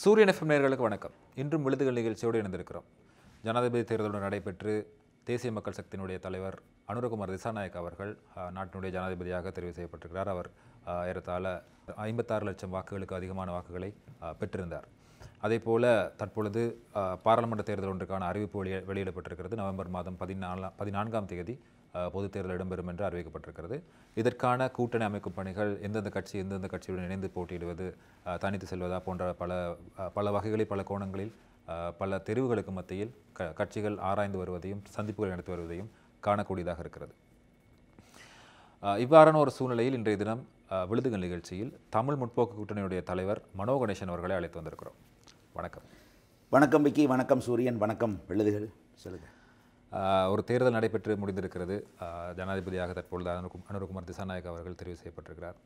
சூரியன் எஃப்எம் நேர்களுக்கு வணக்கம் இன்றும் விழுதுகள் நிகழ்ச்சியோடு இணைந்திருக்கிறோம் ஜனாதிபதி தேர்தலுடன் நடைபெற்று தேசிய மக்கள் சக்தியினுடைய தலைவர் அனுரகுமார் திசாநாயக் அவர்கள் நாட்டினுடைய ஜனாதிபதியாக தெரிவு செய்யப்பட்டிருக்கிறார் அவர் ஏறத்தாழ ஐம்பத்தாறு லட்சம் வாக்குகளுக்கு அதிகமான வாக்குகளை பெற்றிருந்தார் அதே போல் தற்பொழுது பாராளுமன்ற தேர்தல் ஒன்றுக்கான அறிவிப்பு வெளியிடப்பட்டிருக்கிறது நவம்பர் மாதம் பதினாலாம் பதினான்காம் தேதி பொதுத் தேர்தல் இடம்பெறும் என்று அறிவிக்கப்பட்டிருக்கிறது இதற்கான கூட்டணி அமைக்கும் பணிகள் எந்தெந்த கட்சி எந்தெந்த கட்சியுடன் இணைந்து போட்டியிடுவது தனித்து செல்வதா போன்ற பல பல வகைகளில் பல கோணங்களில் பல தெரிவுகளுக்கு மத்தியில் க கட்சிகள் ஆராய்ந்து வருவதையும் சந்திப்புகள் நடத்தி வருவதையும் காணக்கூடியதாக இருக்கிறது இவ்வாறான ஒரு சூழ்நிலையில் இன்றைய தினம் விழுதுகள் நிகழ்ச்சியில் தமிழ் முற்போக்கு கூட்டணியுடைய தலைவர் மனோ கணேசன் அவர்களை அழைத்து வந்திருக்கிறோம் வணக்கம் வணக்கம் விக்கி வணக்கம் சூரியன் வணக்கம் விழுதுகள் சொல்லுங்கள் ஒரு தேர்தல் நடைபெற்று முடிந்திருக்கிறது ஜனாதிபதியாக தற்பொழுது அனுரகுமார் திசாநாயக் அவர்கள் தெரிவு செய்யப்பட்டிருக்கிறார்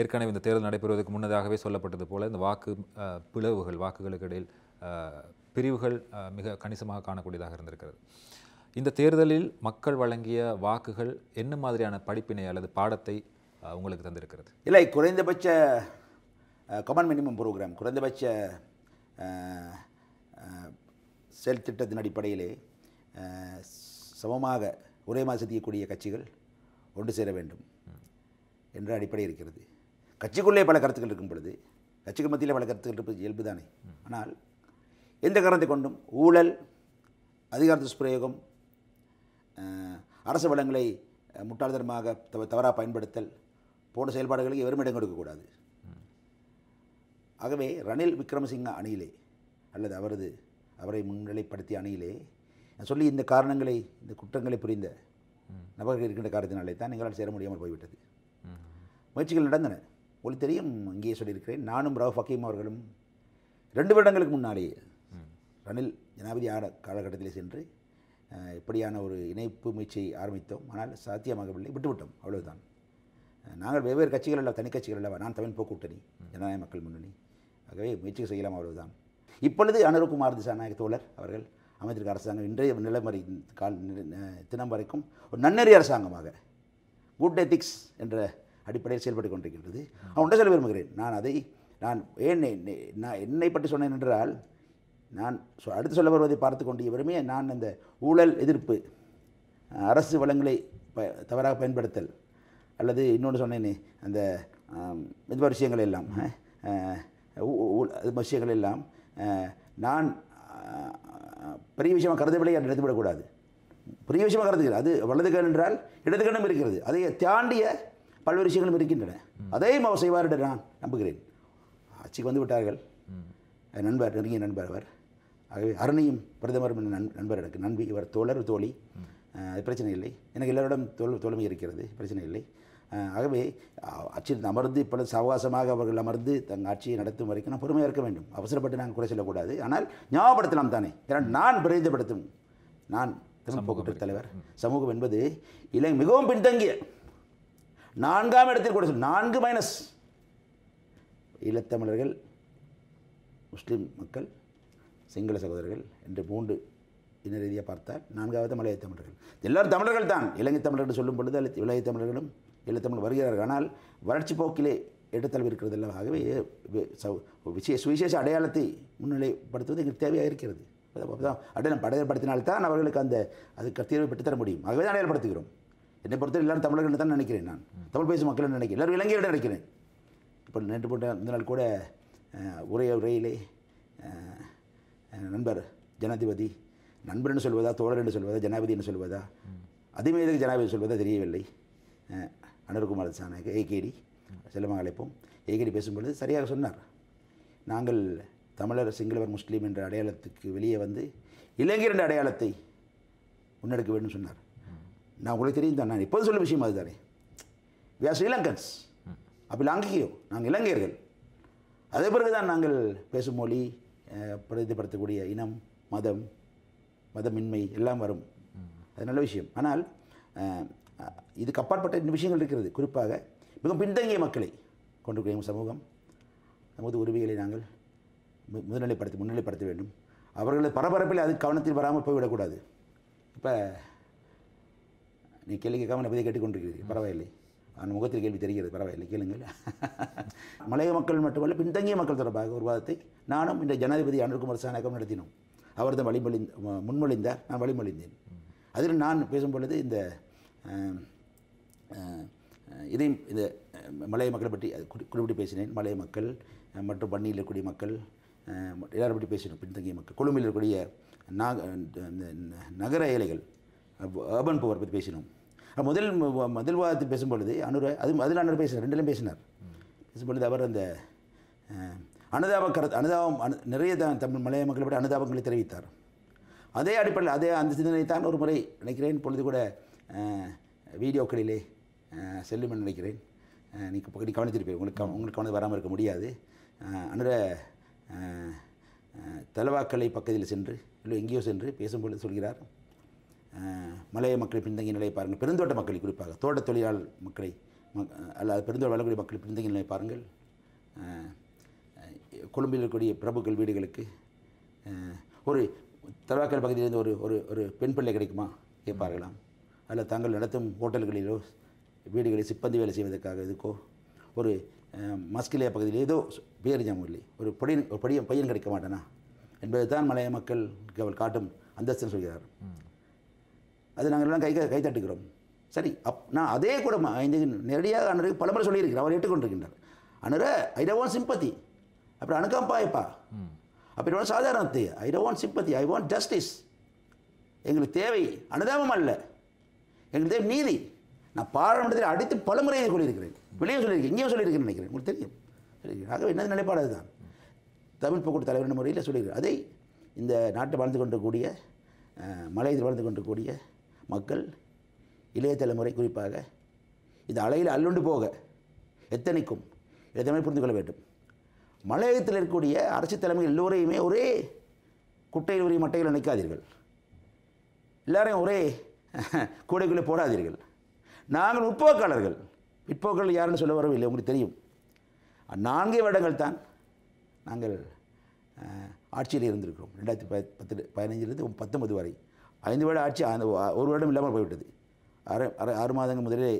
ஏற்கனவே இந்த தேர்தல் நடைபெறுவதற்கு முன்னதாகவே சொல்லப்பட்டது போல இந்த வாக்கு பிளவுகள் வாக்குகளுக்கு இடையில் பிரிவுகள் மிக கணிசமாக காணக்கூடியதாக இருந்திருக்கிறது இந்த தேர்தலில் மக்கள் வழங்கிய வாக்குகள் என்ன மாதிரியான படிப்பினை அல்லது பாடத்தை உங்களுக்கு தந்திருக்கிறது இல்லை குறைந்தபட்ச கமன் மினிமம் ப்ரோக்ராம் குறைந்தபட்ச செயல்திட்டத்தின் அடிப்படையிலே சமமாக ஒரே மாதிரி சிந்திக்கக்கூடிய கட்சிகள் ஒன்று சேர வேண்டும் என்ற அடிப்படை இருக்கிறது கட்சிக்குள்ளே பல கருத்துக்கள் இருக்கும் பொழுது கட்சிக்கு மத்தியில் பல கருத்துக்கள் இருப்பது இயல்பு ஆனால் எந்த காரணத்தை கொண்டும் ஊழல் அதிகார துஷ்பிரயோகம் அரசு வளங்களை முட்டாள்தனமாக தவ தவறாக பயன்படுத்தல் போன்ற செயல்பாடுகளுக்கு எவரும் இடம் கொடுக்கக்கூடாது ஆகவே ரணில் விக்ரமசிங்க அணியிலே அல்லது அவரது அவரை முன்னிலைப்படுத்திய அணியிலே நான் சொல்லி இந்த காரணங்களை இந்த குற்றங்களை புரிந்த நபர்கள் இருக்கின்ற காரணத்தினாலே தான் எங்களால் சேர முடியாமல் போய்விட்டது முயற்சிகள் நடந்தன ஒளி தெரியும் இங்கேயே சொல்லியிருக்கிறேன் நானும் ராவ் ஃபக்கீம் அவர்களும் ரெண்டு வருடங்களுக்கு முன்னாலேயே ரணில் ஜனாபதி ஆட காலகட்டத்தில் சென்று இப்படியான ஒரு இணைப்பு முயற்சியை ஆரம்பித்தோம் ஆனால் சாத்தியமாகவில்லை விட்டுவிட்டோம் அவ்வளவுதான் நாங்கள் வெவ்வேறு கட்சிகள் அல்ல தனி கட்சிகள் அல்லவா நான் தமிழ் போ கூட்டணி ஜனநாயக மக்கள் முன்னணி ஆகவே முயற்சி செய்யலாம் அவ்வளவுதான் இப்பொழுது அனுரகுமார் திசாநாயக தோழர் அவர்கள் அமைச்சிருக்க அரசாங்கம் இன்றைய நிலைமறை கால் தினம் வரைக்கும் ஒரு நன்னெறி அரசாங்கமாக குட் எத்திக்ஸ் என்ற அடிப்படையில் செயல்பட்டு கொண்டிருக்கின்றது அவன் ஒன்றை சொல்ல விரும்புகிறேன் நான் அதை நான் ஏன் நான் என்னை பற்றி சொன்னேன் என்றால் நான் அடுத்து சொல்ல வருவதை பார்த்து கொண்டு இவருமே நான் அந்த ஊழல் எதிர்ப்பு அரசு வளங்களை ப தவறாக பயன்படுத்தல் அல்லது இன்னொன்று சொன்னேன்னு அந்த இது விஷயங்கள் எல்லாம் விஷயங்கள் எல்லாம் நான் பெரிய விஷயமாக கருதவில்லை என்று எடுத்துவிடக்கூடாது பெரிய விஷயமாக கருதுகிறது அது வலது கண் என்றால் இடது கண்ணும் இருக்கிறது அதை தாண்டிய பல்வேறு விஷயங்களும் இருக்கின்றன அதையும் அவர் செய்வார் என்று நான் நம்புகிறேன் ஆட்சிக்கு வந்து விட்டார்கள் நண்பர் நெருங்கிய நண்பர் அவர் ஆகவே அருணையும் பிரதமரும் நண்பர் எனக்கு நண்பி இவர் தோழர் தோழி பிரச்சனை இல்லை எனக்கு எல்லோரிடம் தோல் தோழமை இருக்கிறது பிரச்சனை இல்லை ஆகவே ஆட்சியில் அமர்ந்து இப்போ சவகாசமாக அவர்கள் அமர்ந்து தங்கள் ஆட்சியை நடத்தும் வரைக்கும் நான் பொறுமையாக இருக்க வேண்டும் அவசரப்பட்டு நாங்கள் குறை சொல்லக்கூடாது ஆனால் ஞாபகப்படுத்தலாம் தானே நான் பிரதிபடுத்தும் நான் திரும்ப போக்குவரத்து தலைவர் சமூகம் என்பது இலங்கை மிகவும் பின்தங்கிய நான்காம் இடத்தில் கூட நான்கு மைனஸ் ஈழத்தமிழர்கள் முஸ்லீம் மக்கள் சிங்கள சகோதரர்கள் என்று மூன்று இன ரீதியாக பார்த்தால் நான்காவது மலைய தமிழர்கள் எல்லோரும் தமிழர்கள் தான் இலங்கை தமிழர்கள் சொல்லும் பொழுது இலங்கை தமிழர்களும் எழுத்தமிழ் வருகிறார்கள் ஆனால் வளர்ச்சி போக்கிலே எடுத்தளவு இருக்கிறது அல்லவா ஆகவே விசேஷ சுவிசேஷ அடையாளத்தை முன்னிலைப்படுத்துவது எங்களுக்கு தேவையாக இருக்கிறது அடையாளம் படையப்படுத்தினால்தான் அவர்களுக்கு அந்த அதுக்கு தீர்வை பெற்றுத்தர முடியும் ஆகவே தான் அடையாளப்படுத்துகிறோம் என்னை பொறுத்தவரை எல்லாரும் தமிழர்கள் தான் நினைக்கிறேன் நான் தமிழ் பேசும் மக்கள் நினைக்கிறேன் எல்லாரும் இலங்கையிடம் நினைக்கிறேன் இப்போ நேற்று போட்ட இந்த நாள் கூட உரைய உரையிலே நண்பர் ஜனாதிபதி நண்பர் என்று சொல்வதா தோழர் என்று சொல்வதா ஜனாதிபதி என்று சொல்வதா அதிமேதக ஜனாதிபதி சொல்வதா தெரியவில்லை அனுர்குமார் சாணக்கு ஏகேடி அழைப்போம் ஏகேடி பேசும்பொழுது சரியாக சொன்னார் நாங்கள் தமிழர் சிங்களவர் முஸ்லீம் என்ற அடையாளத்துக்கு வெளியே வந்து இளைஞர் என்ற அடையாளத்தை முன்னெடுக்க வேண்டும் சொன்னார் நான் உங்களுக்கு தெரியும் தான் நான் இப்போது சொல்ல விஷயம் அதுதானே வியாஸ் இலங்கன்ஸ் ஸ்ரீலங்கன்ஸ் அப்படி லாங்கியோ நாங்கள் இலங்கையர்கள் அதே பிறகு தான் நாங்கள் பேசும் மொழி பிரதிபடுத்தக்கூடிய இனம் மதம் மதமின்மை எல்லாம் வரும் அது நல்ல விஷயம் ஆனால் இதுக்கு அப்பாற்பட்ட இந்த விஷயங்கள் இருக்கிறது குறிப்பாக மிகவும் பின்தங்கிய மக்களை கொண்டு எங்கள் சமூகம் நமது உரிமைகளை நாங்கள் முதுநிலைப்படுத்தி முன்னிலைப்படுத்த வேண்டும் அவர்களது பரபரப்பில் அது கவனத்தில் வராமல் போய்விடக்கூடாது இப்போ நீ கேள்வி கேட்காம நான் கேட்டுக்கொண்டிருக்கிறீர்கள் பரவாயில்லை அந்த முகத்தில் கேள்வி தெரிகிறது பரவாயில்லை கேளுங்கள் மலைய மக்கள் மட்டுமல்ல பின்தங்கிய மக்கள் தொடர்பாக ஒரு வாதத்தை நானும் இந்த ஜனாதிபதி அனுர்குமார் சாணக்கம் நடத்தினோம் அவர் தான் வழிமொழி முன்மொழிந்தார் நான் வழிமொழிந்தேன் அதில் நான் பேசும்பொழுது இந்த இதையும் இந்த மலைய மக்களை பற்றி குறிப்பிட்டு பேசினேன் மலைய மக்கள் மற்றும் பண்ணியில் இருக்கக்கூடிய மக்கள் எல்லாரும் பற்றி பேசினோம் பின்தங்கிய மக்கள் கொழும்பில் இருக்கக்கூடிய நாக நகர ஏழைகள் அர்பன் புவர் பற்றி பேசினோம் முதல் முதல் பேசும் பேசும்பொழுது அனுர அது அதில் அனுர பேசினார் ரெண்டிலும் பேசினார் பேசும்பொழுது அவர் அந்த அனுதாப கர அனுதாபம் நிறைய தான் தமிழ் மலைய மக்களை பற்றி அனுதாபங்களை தெரிவித்தார் அதே அடிப்படையில் அதே அந்த சிந்தனை தான் ஒரு முறை நினைக்கிறேன் பொழுது கூட வீடியோக்களிலே செல்லும் நினைக்கிறேன் நீ நீ கவனிச்சிருப்பீர் உங்களுக்கு உங்களுக்கு கவனம் வராமல் இருக்க முடியாது அன்னுட தலவாக்கலை பக்கத்தில் சென்று இல்லை எங்கேயோ சென்று பேசும்பொழுது சொல்கிறார் மலைய மக்கள் பின்தங்கிய நிலையை பாருங்கள் பெருந்தோட்ட மக்களை குறிப்பாக தோட்ட தொழிலாளர் மக்களை அல்லாத பெருந்தோட்ட வளர்க்கூடிய மக்கள் பின்தங்கிய நிலையை பாருங்கள் கொழும்பில் இருக்கக்கூடிய பிரபுக்கள் வீடுகளுக்கு ஒரு தலவாக்கல் பகுதியிலிருந்து ஒரு ஒரு ஒரு பெண் பிள்ளை கிடைக்குமா கேட்பார்களாம் அதில் தாங்கள் நடத்தும் ஹோட்டல்களிலோ வீடுகளில் சிப்பந்தி வேலை செய்வதற்காக இதுக்கோ ஒரு மஸ்கிலியா பகுதியில் ஏதோ பேர் ஜாமூர்லி ஒரு பொடியன் ஒரு படிய பையன் கிடைக்க மாட்டேனா என்பது தான் மலைய மக்கள் அவள் காட்டும் அந்தஸ்துன்னு சொல்கிறார் அது நாங்கள் எல்லாம் கை கைத்தட்டுக்கிறோம் சரி அப் நான் அதே கூட நேரடியாக அண்ணருக்கு பலமுறை சொல்லியிருக்கிறார் அவர் ஏற்றுக்கொண்டிருக்கின்றார் அண்ணர ஐ டோன் சிம்பத்தி அப்புறம் அணுக்காம்பா அப்படி ஒன்று சாதாரணத்து I don't sympathy I want justice எங்களுக்கு தேவை அனுதாபம் அல்ல எங்களுக்கு தேவை நீதி நான் பாராளுமன்றத்தில் அடித்து பலமுறை சொல்லியிருக்கிறேன் வெளியே சொல்லியிருக்கேன் இங்கேயும் சொல்லியிருக்கேன் நினைக்கிறேன் உங்களுக்கு தெரியும் ஆகவே என்ன நிலைப்பாடு அதுதான் தமிழ் போக்குவரத்து தலைவர் என்ற முறையில் சொல்லியிருக்கிறேன் அதை இந்த நாட்டை வாழ்ந்து கொண்டிருக்கக்கூடிய மலையில் வாழ்ந்து கொண்டிருக்கக்கூடிய மக்கள் இளைய தலைமுறை குறிப்பாக இந்த அலையில் அள்ளுண்டு போக எத்தனைக்கும் எத்தனை புரிந்து கொள்ள வேண்டும் மலையத்தில் இருக்கக்கூடிய அரசு தலைமை எல்லோரையுமே ஒரே குட்டையில் ஒரே மட்டையில் நினைக்காதீர்கள் எல்லாரையும் ஒரே கூடைக்குள்ளே போடாதீர்கள் நாங்கள் முற்போக்காளர்கள் பிற்போக்கள் யாருன்னு சொல்ல இல்லை உங்களுக்கு தெரியும் நான்கே வருடங்கள் தான் நாங்கள் ஆட்சியில் இருந்திருக்கிறோம் ரெண்டாயிரத்தி ப பத்து பதினஞ்சிலிருந்து பத்தொன்பது வரை ஐந்து வருட ஆட்சி ஒரு வருடம் இல்லாமல் போய்விட்டது அரை அரை ஆறு மாதங்கள் முதலே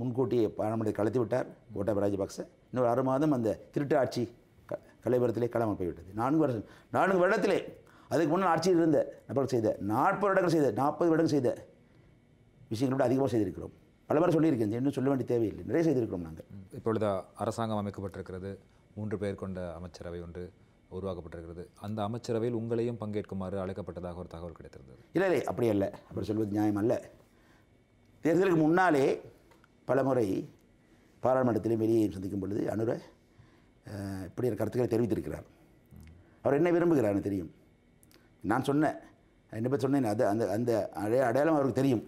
முன்கூட்டியே பாராளுமன்றத்தை கலத்தி விட்டார் கோட்டாபி ராஜபக்ச இன்னொரு ஆறு மாதம் அந்த திருட்டு ஆட்சி க கலைபுரத்திலே கலாமல் போய்விட்டது நான்கு வருஷம் நான்கு வருடத்திலே அதுக்கு முன்னால் ஆட்சியில் இருந்த நபர்கள் செய்த நாற்பது வருடங்கள் செய்த நாற்பது வருடங்கள் செய்த விஷயங்களோட அதிகமாக செய்திருக்கிறோம் பல பேர் சொல்லியிருக்கேன் இன்னும் சொல்ல வேண்டிய தேவையில்லை நிறைய செய்திருக்கிறோம் நாங்கள் இப்பொழுது அரசாங்கம் அமைக்கப்பட்டிருக்கிறது மூன்று பேர் கொண்ட அமைச்சரவை ஒன்று உருவாக்கப்பட்டிருக்கிறது அந்த அமைச்சரவையில் உங்களையும் பங்கேற்குமாறு அழைக்கப்பட்டதாக ஒரு தகவல் கிடைத்திருந்தது இல்லை இல்லை அப்படி அல்ல அப்படி சொல்வது நியாயம் அல்ல தேர்தலுக்கு முன்னாலே பலமுறை பாராளுமன்றத்திலையும் வெளியே சந்திக்கும் பொழுது அனுர இப்படி கருத்துக்களை தெரிவித்திருக்கிறார் அவர் என்ன விரும்புகிறார்னு தெரியும் நான் சொன்னேன் என்ன பற்றி சொன்னேன் அது அந்த அந்த அடைய அடையாளம் அவருக்கு தெரியும்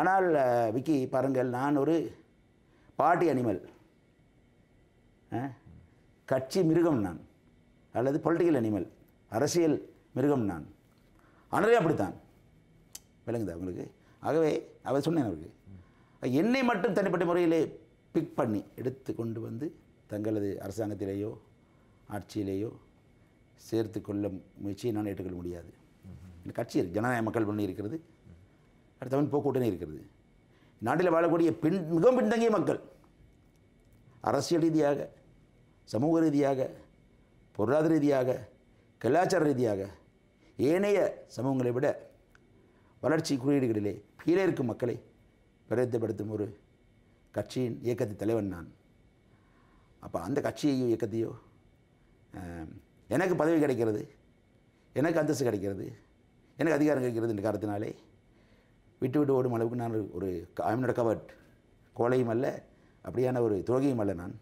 ஆனால் விக்கி பாருங்கள் நான் ஒரு பாட்டி அனிமல் கட்சி மிருகம் நான் அல்லது பொலிட்டிக்கல் அனிமல் அரசியல் மிருகம் நான் அனலே அப்படித்தான் விளங்குதா அவங்களுக்கு ஆகவே அவர் சொன்னேன் அவருக்கு என்னை மட்டும் தனிப்பட்ட முறையிலே பிக் பண்ணி எடுத்து கொண்டு வந்து தங்களது அரசாங்கத்திலேயோ ஆட்சியிலேயோ சேர்த்து கொள்ள முயற்சியை நான் ஏற்றுக்கொள்ள முடியாது கட்சி ஜனநாயக மக்கள் பண்ணி இருக்கிறது அடுத்தவன் போக்குவரத்துனே இருக்கிறது நாட்டில் வாழக்கூடிய பின் மிகவும் பின்தங்கிய மக்கள் அரசியல் ரீதியாக சமூக ரீதியாக பொருளாதார ரீதியாக கலாச்சார ரீதியாக ஏனைய சமூகங்களை விட வளர்ச்சி குறியீடுகளிலே கீழே இருக்கும் மக்களை பிரதிப்படுத்தும் ஒரு கட்சியின் இயக்கத்தின் தலைவன் நான் அப்போ அந்த கட்சியையோ இயக்கத்தையோ எனக்கு பதவி கிடைக்கிறது எனக்கு அந்தஸ்து கிடைக்கிறது எனக்கு அதிகாரம் கிடைக்கிறது என்ற காரணத்தினாலே விட்டு விட்டு ஓடும் அளவுக்கு நான் ஒரு ஐமனோட கவர்ட் கோலையும் அல்ல அப்படியான ஒரு துரோகியும் அல்ல நான்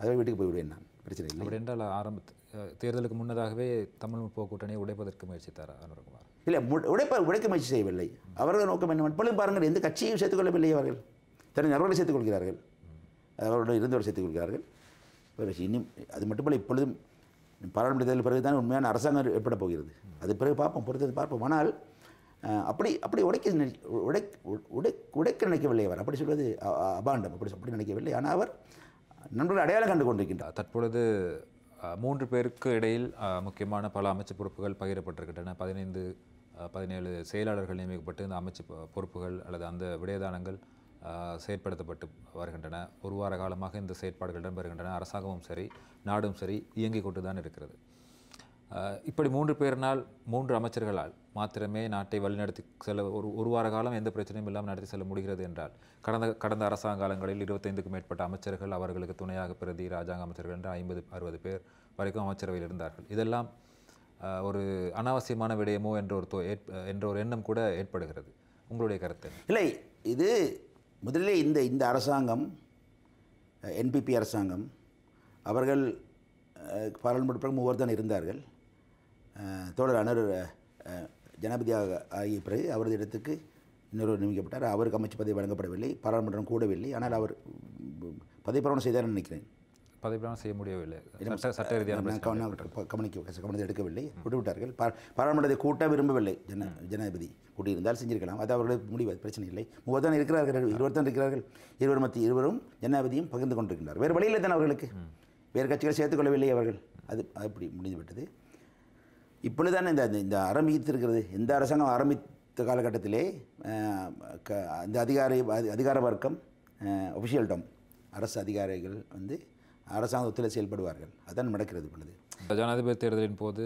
அதை வீட்டுக்கு போய்விடுவேன் நான் பிரச்சனை இல்லை அப்படி என்றால் ஆரம்ப தேர்தலுக்கு முன்னதாகவே தமிழ் முற்போக்கு கூட்டணியை உடைப்பதற்கு முயற்சித்தார் அனுரகுமார் இல்லை உடைப்ப உடைக்க முயற்சி செய்யவில்லை அவர்கள் நோக்கம் என்ன இப்பொழுது பாருங்கள் எந்த கட்சியும் சேர்த்துக்கொள்ளவில்லை அவர்கள் தனது அவர்களை சேர்த்துக்கொள்கிறார்கள் அவர்களுடன் இருந்தவர் சேர்த்துக்கொள்கிறார்கள் இன்னும் அது மட்டுமல்ல இப்பொழுதும் பாராளுமன்ற தேர்தல் பிறகு தான் உண்மையான அரசாங்கம் ஏற்பட போகிறது அது பிறகு பார்ப்போம் பொறுத்தது பார்ப்போம் ஆனால் அப்படி அப்படி உடைக்க உடை உடை உடைக்க நினைக்கவில்லை அவர் அப்படி சொல்வது அபாண்டம் அப்படி அப்படி நினைக்கவில்லை ஆனால் அவர் நண்பர்கள் அடையாளம் கண்டு கொண்டிருக்கின்றார் தற்பொழுது மூன்று பேருக்கு இடையில் முக்கியமான பல அமைச்சு பொறுப்புகள் பகிரப்பட்டிருக்கின்றன பதினைந்து பதினேழு செயலாளர்கள் நியமிக்கப்பட்டு இந்த அமைச்சு பொறுப்புகள் அல்லது அந்த விடயதானங்கள் செயற்படுத்தப்பட்டு வருகின்றன ஒரு வார காலமாக இந்த செயற்பாடுகள் இடம்பெறுகின்றன அரசாங்கமும் சரி நாடும் சரி இயங்கிக் கொண்டு தான் இருக்கிறது இப்படி மூன்று பேரினால் மூன்று அமைச்சர்களால் மாத்திரமே நாட்டை வழிநடத்தி செல்ல ஒரு ஒரு வார காலம் எந்த பிரச்சனையும் இல்லாமல் நடத்தி செல்ல முடிகிறது என்றால் கடந்த கடந்த அரசாங்காலங்களில் இருபத்தைந்துக்கும் மேற்பட்ட அமைச்சர்கள் அவர்களுக்கு துணையாக பிரதி ராஜாங்க அமைச்சர்கள் என்று ஐம்பது அறுபது பேர் வரைக்கும் அமைச்சரவையில் இருந்தார்கள் இதெல்லாம் ஒரு அனாவசியமான விடயமோ என்ற ஒரு என்ற ஒரு எண்ணம் கூட ஏற்படுகிறது உங்களுடைய கருத்து இல்லை இது முதலில் இந்த இந்த அரசாங்கம் என்பிபி அரசாங்கம் அவர்கள் பாராளுமன்ற மூவர் தான் இருந்தார்கள் தோழர் அனர் ஜனாபதியாக ஆகிய பிறகு அவரது இடத்துக்கு இன்னொரு நியமிக்கப்பட்டார் அவருக்கு அமைச்சு பதவி வழங்கப்படவில்லை பாராளுமன்றம் கூடவில்லை ஆனால் அவர் பதவிப்பிரமணம் செய்தார் நினைக்கிறேன் பதவிப்பிரமணம் செய்ய முடியவில்லை சட்ட ரீதியான கவனிக்க கவனத்தை எடுக்கவில்லை விட்டுவிட்டார்கள் பாராளுமன்றத்தை கூட்ட விரும்பவில்லை ஜன ஜனாதிபதி கூட்டியிருந்தால் செஞ்சிருக்கலாம் அது அவர்களது முடிவு பிரச்சனை இல்லை மூவர்தான் இருக்கிறார்கள் இருவர்தான் இருக்கிறார்கள் இருவர் மத்தி இருவரும் ஜனாதிபதியும் பகிர்ந்து கொண்டிருக்கிறார் வேறு வழியில் தான் அவர்களுக்கு வேறு கட்சிகள் சேர்த்துக்கொள்ளவில்லை அவர்கள் அது அப்படி முடிந்துவிட்டது இப்பொழுது தானே இந்த இந்த ஆரம்பித்திருக்கிறது இந்த அரசாங்கம் ஆரம்பித்த காலகட்டத்திலே க இந்த அதிகாரி அதிகார வர்க்கம் ஒஃபிஷியல்டம் அரசு அதிகாரிகள் வந்து அரசாங்க ஒத்துழை செயல்படுவார்கள் அதான் நடக்கிறது இப்பொழுது ஜனாதிபதி தேர்தலின் போது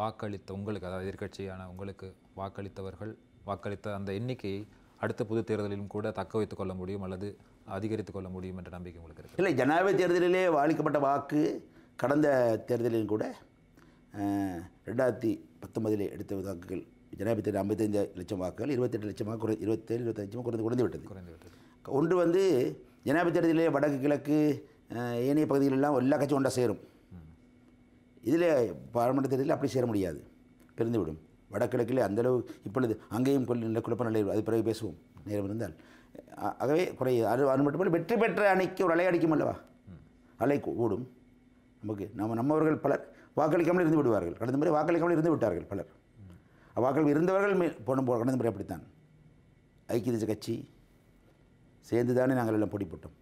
வாக்களித்த உங்களுக்கு அதாவது எதிர்கட்சியான உங்களுக்கு வாக்களித்தவர்கள் வாக்களித்த அந்த எண்ணிக்கையை அடுத்த பொது தேர்தலிலும் கூட தக்க வைத்துக் கொள்ள முடியும் அல்லது அதிகரித்துக் கொள்ள முடியும் என்ற நம்பிக்கை உங்களுக்கு இருக்குது இல்லை ஜனாதிபதி தேர்தலிலே அளிக்கப்பட்ட வாக்கு கடந்த தேர்தலிலும் கூட ரெண்டாயிரத்தி பத்தொன்பதில் எடுத்த வாக்குகள் ஜனாதிபதி ஐம்பத்தஞ்சு லட்சம் வாக்குகள் இருபத்தெட்டு லட்சமாக குறை இருபத்தேழு இருபத்தஞ்சுமா லட்சமாக குறைந்து குறைந்து விட்டது குறைந்து விட்டது ஒன்று வந்து ஜனாதிபதி தேர்தலிலே வடக்கு கிழக்கு ஏனைய பகுதிகளெல்லாம் எல்லா கட்சியும் ஒன்றா சேரும் இதில் பாராளுமன்ற தேர்தலில் அப்படி சேர முடியாது பிரிந்துவிடும் வடகிழக்கில் அந்தளவு இப்பொழுது அங்கேயும் நில குழப்ப நிலை அது பிறகு பேசுவோம் நேரம் இருந்தால் ஆகவே குறை அது அது மட்டுமல்ல வெற்றி பெற்ற அணிக்கு ஒரு அலை அடிக்கும் அல்லவா அலை கூடும் நமக்கு நம்ம நம்மவர்கள் பலர் வாக்களிக்காமல் இருந்து விடுவார்கள் கடந்த முறை வாக்களிக்காமல் இருந்து விட்டார்கள் பலர் வாக்கள் இருந்தவர்கள் போன கடந்த முறை அப்படித்தான் ஐக்கிய தேசிய கட்சி சேர்ந்து தானே நாங்கள் எல்லாம் போட்டி போட்டோம்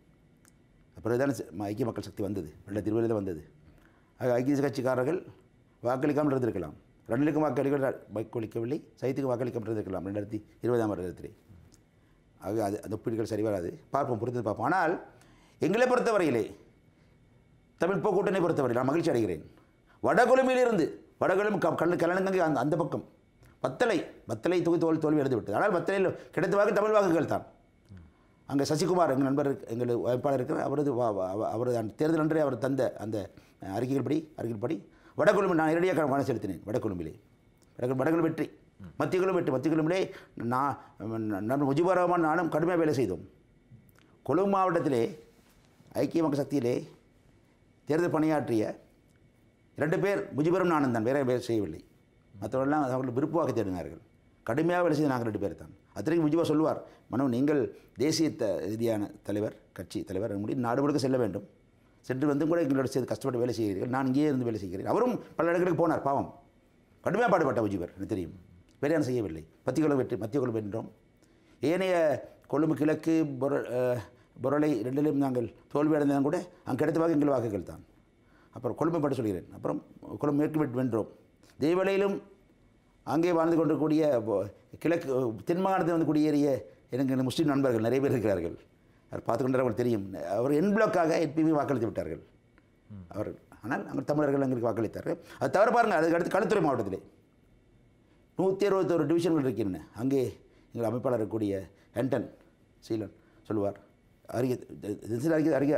அப்புறம் தானே ஐக்கிய மக்கள் சக்தி வந்தது ரெண்டு திருவள்ளியில் வந்தது ஆக ஐக்கிய தேசிய கட்சிக்காரர்கள் வாக்களிக்காமல் இருந்திருக்கலாம் ரணிலுக்கும் வாக்களிக்க வாக்களிக்கவில்லை சைத்துக்கு வாக்களிக்காமல் இருந்திருக்கலாம் ரெண்டாயிரத்தி இருபதாம் வருடத்திலே ஆக அது அந்த ஒப்பீடுகள் சரி வராது பார்ப்போம் பொறுத்து பார்ப்போம் ஆனால் எங்களை பொறுத்தவரையிலே தமிழ் போக்கூட்டனை பொறுத்தவரை நான் மகிழ்ச்சி அடைகிறேன் வடகொழும்பிலிருந்து வடகொழும்பு கண்ணு கல்லணங்கி அந்த அந்த பக்கம் பத்தலை பத்தலை தொகுதி தோல் தோல்வி எழுதி விட்டது ஆனால் பத்தலையில் கிடைத்த வாக்கு தமிழ் வாக்குகள் தான் அங்கே சசிகுமார் எங்கள் நண்பர் எங்கள் வாய்ப்பாளர் இருக்கிற அவரது அவர் அந்த தேர்தல் அன்றே அவர் தந்த அந்த அறிக்கைகள் படி படி வடகொழும்பு நான் நேரடியாக கவனம் செலுத்தினேன் வடகொழும்பிலே வடக்கு வடகொழும்பு வெற்றி மத்திய குழு வெற்றி மத்திய குழுமிலே நான் நம்ம ரஹ்மான் நானும் கடுமையாக வேலை செய்தோம் கொழும்பு மாவட்டத்திலே ஐக்கிய மக்கள் சக்தியிலே தேர்தல் பணியாற்றிய இரண்டு பேர் நானும் ஆனந்தன் வேற பேர் செய்யவில்லை மற்றவர்கள்லாம் அவர்கள் விருப்பமாக தேடினார்கள் கடுமையாக வேலை செய்து நாங்கள் ரெண்டு பேர் தான் அத்தனைக்கு முஜிபா சொல்லுவார் மனோ நீங்கள் தேசிய த ரீதியான தலைவர் கட்சி தலைவர் முடியும் நாடு முழுக்க செல்ல வேண்டும் சென்று வந்து கூட எங்களோட சேர்ந்து கஷ்டப்பட்டு வேலை செய்கிறீர்கள் நான் இங்கேயே இருந்து வேலை செய்கிறேன் அவரும் பல இடங்களுக்கு போனார் பாவம் கடுமையாக பாடுபட்ட புஜிபர் எனக்கு தெரியும் வேலையான செய்யவில்லை மத்திய குழு வெற்றி மத்திய குழு வென்றோம் ஏனைய கொழும்பு கிழக்கு பொருளை ரெண்டிலும் நாங்கள் தோல்வியடைந்தாலும் கூட அங்கே கிடைத்த வாக்கு எங்கள் வாக்குகள் தான் அப்புறம் கொழும்பு பட சொல்கிறேன் அப்புறம் கொழும்பு மேற்கு விட்டு வென்றோம் தேவலையிலும் அங்கே வாழ்ந்து கொண்டிருக்கூடிய கிழக்கு தென்மாகாணத்தில் வந்து குடியேறிய எனக்கு முஸ்லீம் நண்பர்கள் நிறைய பேர் இருக்கிறார்கள் அவர் பார்த்துக்கொண்டே அவங்களுக்கு தெரியும் அவர் என் பிளாக்காக எப்பயுமே வாக்களித்து விட்டார்கள் அவர் ஆனால் அங்கே தமிழர்கள் எங்களுக்கு வாக்களித்தார்கள் அது தவிர பாருங்கள் அதுக்கு அடுத்து களுத்துறை மாவட்டத்தில் நூற்றி அறுபத்தோரு டிவிஷன்கள் இருக்கின்றன அங்கே எங்கள் அமைப்பாளர் இருக்கக்கூடிய ஹென்டன் சீலன் சொல்லுவார் அறிக்கை அறிக்கை அறிக்கை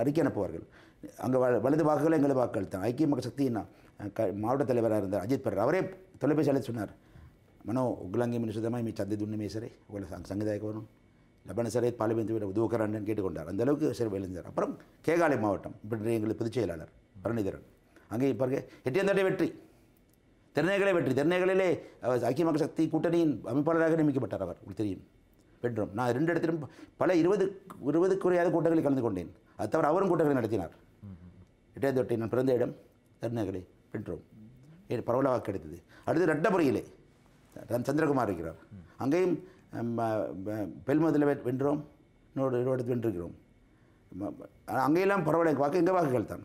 அறிக்கை அனுப்புவார்கள் அங்கே வ வலது வாக்குகள் எங்களது வாக்குகள் தான் ஐக்கிய மக்கள் சக்தியின் க மாவட்ட தலைவராக இருந்தார் அஜித் பர் அவரே தொலைபேசி அழைத்து சொன்னார் மனோ உக்லாங்கி மினிசுதமாக மீ சந்தை துண்ணுமே சரி உங்களை சங்கதாயக்கு வரும் லபன சரே பாலிபந்து விட உதவுக்கிறான்னு கேட்டுக்கொண்டார் அந்த அளவுக்கு சரி விளைஞ்சார் அப்புறம் கேகாலை மாவட்டம் இப்படி எங்களுக்கு பொதுச் செயலாளர் பரணிதரன் அங்கே பாருங்க எட்டியந்தாட்டை வெற்றி திருநேகலை வெற்றி திருநேகலிலே ஐக்கிய மக்கள் சக்தி கூட்டணியின் அமைப்பாளராக நியமிக்கப்பட்டார் அவர் உங்களுக்கு தெரியும் வென்றோம் நான் ரெண்டு இடத்திலும் பல இருபது இருபது குறையாத கூட்டங்களில் கலந்து கொண்டேன் அது தவிர அவரும் கூட்டங்களை நடத்தினார் இடையதொட்டி நான் பிறந்த இடம் கருணாகலை பெற்றோம் பரவலாக கிடைத்தது அடுத்து ரெட்டபுரியிலே சந்திரகுமார் இருக்கிறார் அங்கேயும் பெல்மதில் வென்றோம் இன்னொரு வென்றிருக்கிறோம் அங்கேயெல்லாம் பரவலை வாக்கு எங்கள் வாக்குகள் தான்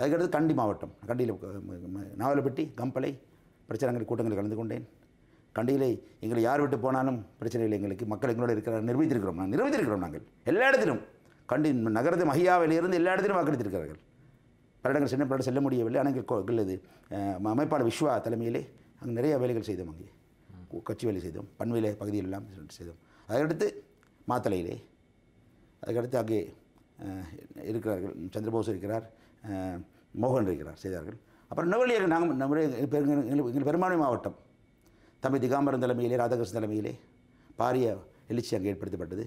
அதுக்கடுத்து கண்டி மாவட்டம் கண்டியில் நாவலப்பட்டி கம்பளை பிரச்சனைகள் கூட்டங்களில் கலந்து கொண்டேன் கண்டியிலே எங்களை யார் விட்டு போனாலும் பிரச்சனைகள் எங்களுக்கு மக்கள் எங்களோட இருக்கிறார் நிரூபித்திருக்கிறோம் நாங்கள் நிரூபித்திருக்கிறோம் நாங்கள் எல்லா இடத்திலும் கண்டி நகரத்து மகியாவிலிருந்து எல்லா இடத்திலும் வாக்களித்திருக்கிறார்கள் வருடங்கள் சின்ன செல்ல முடியவில்லை ஆனால் இது அமைப்பாளர் விஸ்வா தலைமையிலே அங்கே நிறைய வேலைகள் செய்தோம் அங்கே கட்சி வேலை செய்தோம் பண்மையிலே பகுதியில் எல்லாம் செய்தோம் அதற்கடுத்து மாத்தலையிலே அதுக்கடுத்து அங்கே இருக்கிறார்கள் சந்திரபோஸ் இருக்கிறார் மோகன் இருக்கிறார் செய்தார்கள் அப்புறம் நெவலியாக நாங்கள் நம்முடைய எங்கள் பெரும்பான்மை மாவட்டம் தம்பி திகாம்பரம் தலைமையிலே ராதாகிருஷ்ணன் தலைமையிலே பாரிய எழுச்சி அங்கே ஏற்படுத்தப்பட்டது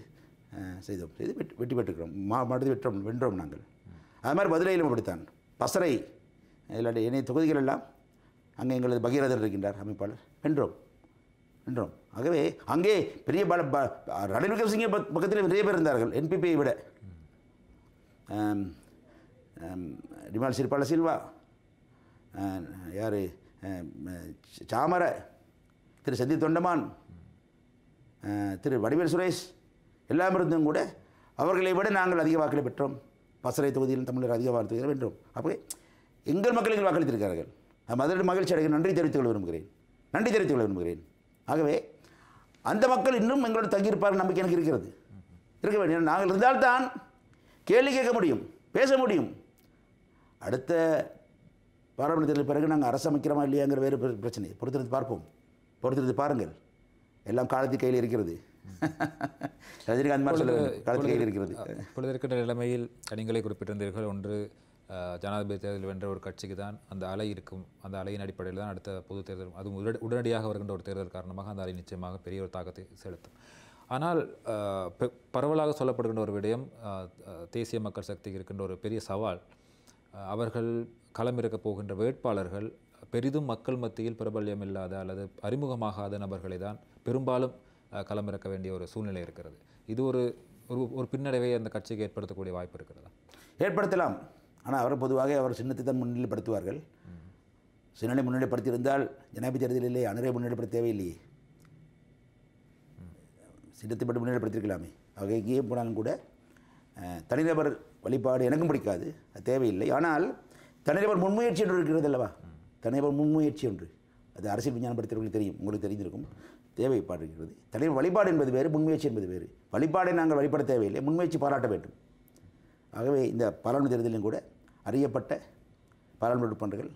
செய்தோம் செய்து வெற்றி பெற்றுக்கிறோம் மா மாவட்டத்தில் வெற்றோம் வென்றோம் நாங்கள் அது மாதிரி மதுரையிலும் அப்படித்தான் பசரை இல்லாட்டி இணைய தொகுதிகள் எல்லாம் அங்கே எங்களது பகீரதர் இருக்கின்றார் அமைப்பாளர் வென்றோம் வென்றோம் ஆகவே அங்கே பெரிய பல ரணில் விக்ரமசிங்க பக்கத்தில் நிறைய பேர் இருந்தார்கள் என்பிபியை விட ரிமால் சிற்பாள சில்வா யார் சாமர திரு சந்தி தொண்டமான் திரு வடிவேல் சுரேஷ் எல்லாம் இருந்தும் கூட அவர்களை விட நாங்கள் அதிக வாக்களை பெற்றோம் பசறை தொகுதியில் தமிழர் அதிக வாழ்த்துகிற வேண்டும் அப்போ எங்கள் எங்கள் வாக்களித்திருக்கிறார்கள் மதுரை மகிழ்ச்சி அடைகிற நன்றி தெரிவித்துக் கொள்ள விரும்புகிறேன் நன்றி தெரிவித்துக் கொள்ள விரும்புகிறேன் ஆகவே அந்த மக்கள் இன்னும் எங்களோட தங்கியிருப்பார் நம்பிக்கை எனக்கு இருக்கிறது இருக்க வேண்டும் நாங்கள் இருந்தால்தான் கேள்வி கேட்க முடியும் பேச முடியும் அடுத்த பாரம்பரியத்தில் பிறகு நாங்கள் அரசு அமைக்கிறோமா இல்லையாங்கிற வேறு பிரச்சனை பொறுத்திருந்து பார்ப்போம் பொறுத்திருந்து பாருங்கள் எல்லாம் காலத்து கையில் இருக்கிறது ரஜினிகாந்த் மாதிரி இருக்கிறது இப்பொழுது இருக்கின்ற நிலைமையில் நீங்களே குறிப்பிட்டிருந்தீர்கள் ஒன்று ஜனாதிபதி தேர்தலில் வென்ற ஒரு கட்சிக்கு தான் அந்த அலை இருக்கும் அந்த அலையின் அடிப்படையில் தான் அடுத்த பொது தேர்தல் அது உடனடியாக வருகின்ற ஒரு தேர்தல் காரணமாக அந்த அலை நிச்சயமாக பெரிய ஒரு தாக்கத்தை செலுத்தும் ஆனால் பரவலாக சொல்லப்படுகின்ற ஒரு விடயம் தேசிய மக்கள் சக்திக்கு இருக்கின்ற ஒரு பெரிய சவால் அவர்கள் களமிறக்க போகின்ற வேட்பாளர்கள் பெரிதும் மக்கள் மத்தியில் பிரபல்யம் இல்லாத அல்லது அறிமுகமாகாத நபர்களை தான் பெரும்பாலும் களமிறக்க வேண்டிய ஒரு சூழ்நிலை இருக்கிறது இது ஒரு ஒரு ஒரு பின்னடைவை அந்த கட்சிக்கு ஏற்படுத்தக்கூடிய வாய்ப்பு இருக்கிறதா ஏற்படுத்தலாம் ஆனால் அவர் பொதுவாக அவர் சின்னத்தை தான் முன்னிலைப்படுத்துவார்கள் சின்னலை முன்னிலைப்படுத்தியிருந்தால் ஜனாதிபதி இல்லை அனரை முன்னிலைப்படுத்த தேவையில்லையே சின்னத்தை மட்டும் முன்னிலைப்படுத்திருக்கலாமே அவங்க எங்கேயே போனாலும் கூட தனிநபர் வழிபாடு எனக்கும் பிடிக்காது அது தேவையில்லை ஆனால் தனிநபர் முன்முயற்சி என்று இருக்கிறது அல்லவா தனிநபர் முன்முயற்சி ஒன்று அது அரசியல் விஞ்ஞானப்படுத்துகிறவங்களுக்கு தெரியும் உங்களுக்கு தெரிஞ்சிருக்கும் தேவைப்படுகிறது தலைவர் வழிபாடு என்பது வேறு முன்முயற்சி என்பது வேறு வழிபாடை நாங்கள் வழிபட தேவையில்லை முன்முயற்சி பாராட்ட வேண்டும் ஆகவே இந்த பாராளுமன்ற தேர்தலிலும் கூட அறியப்பட்ட பாராளுமன்ற உறுப்பினர்கள்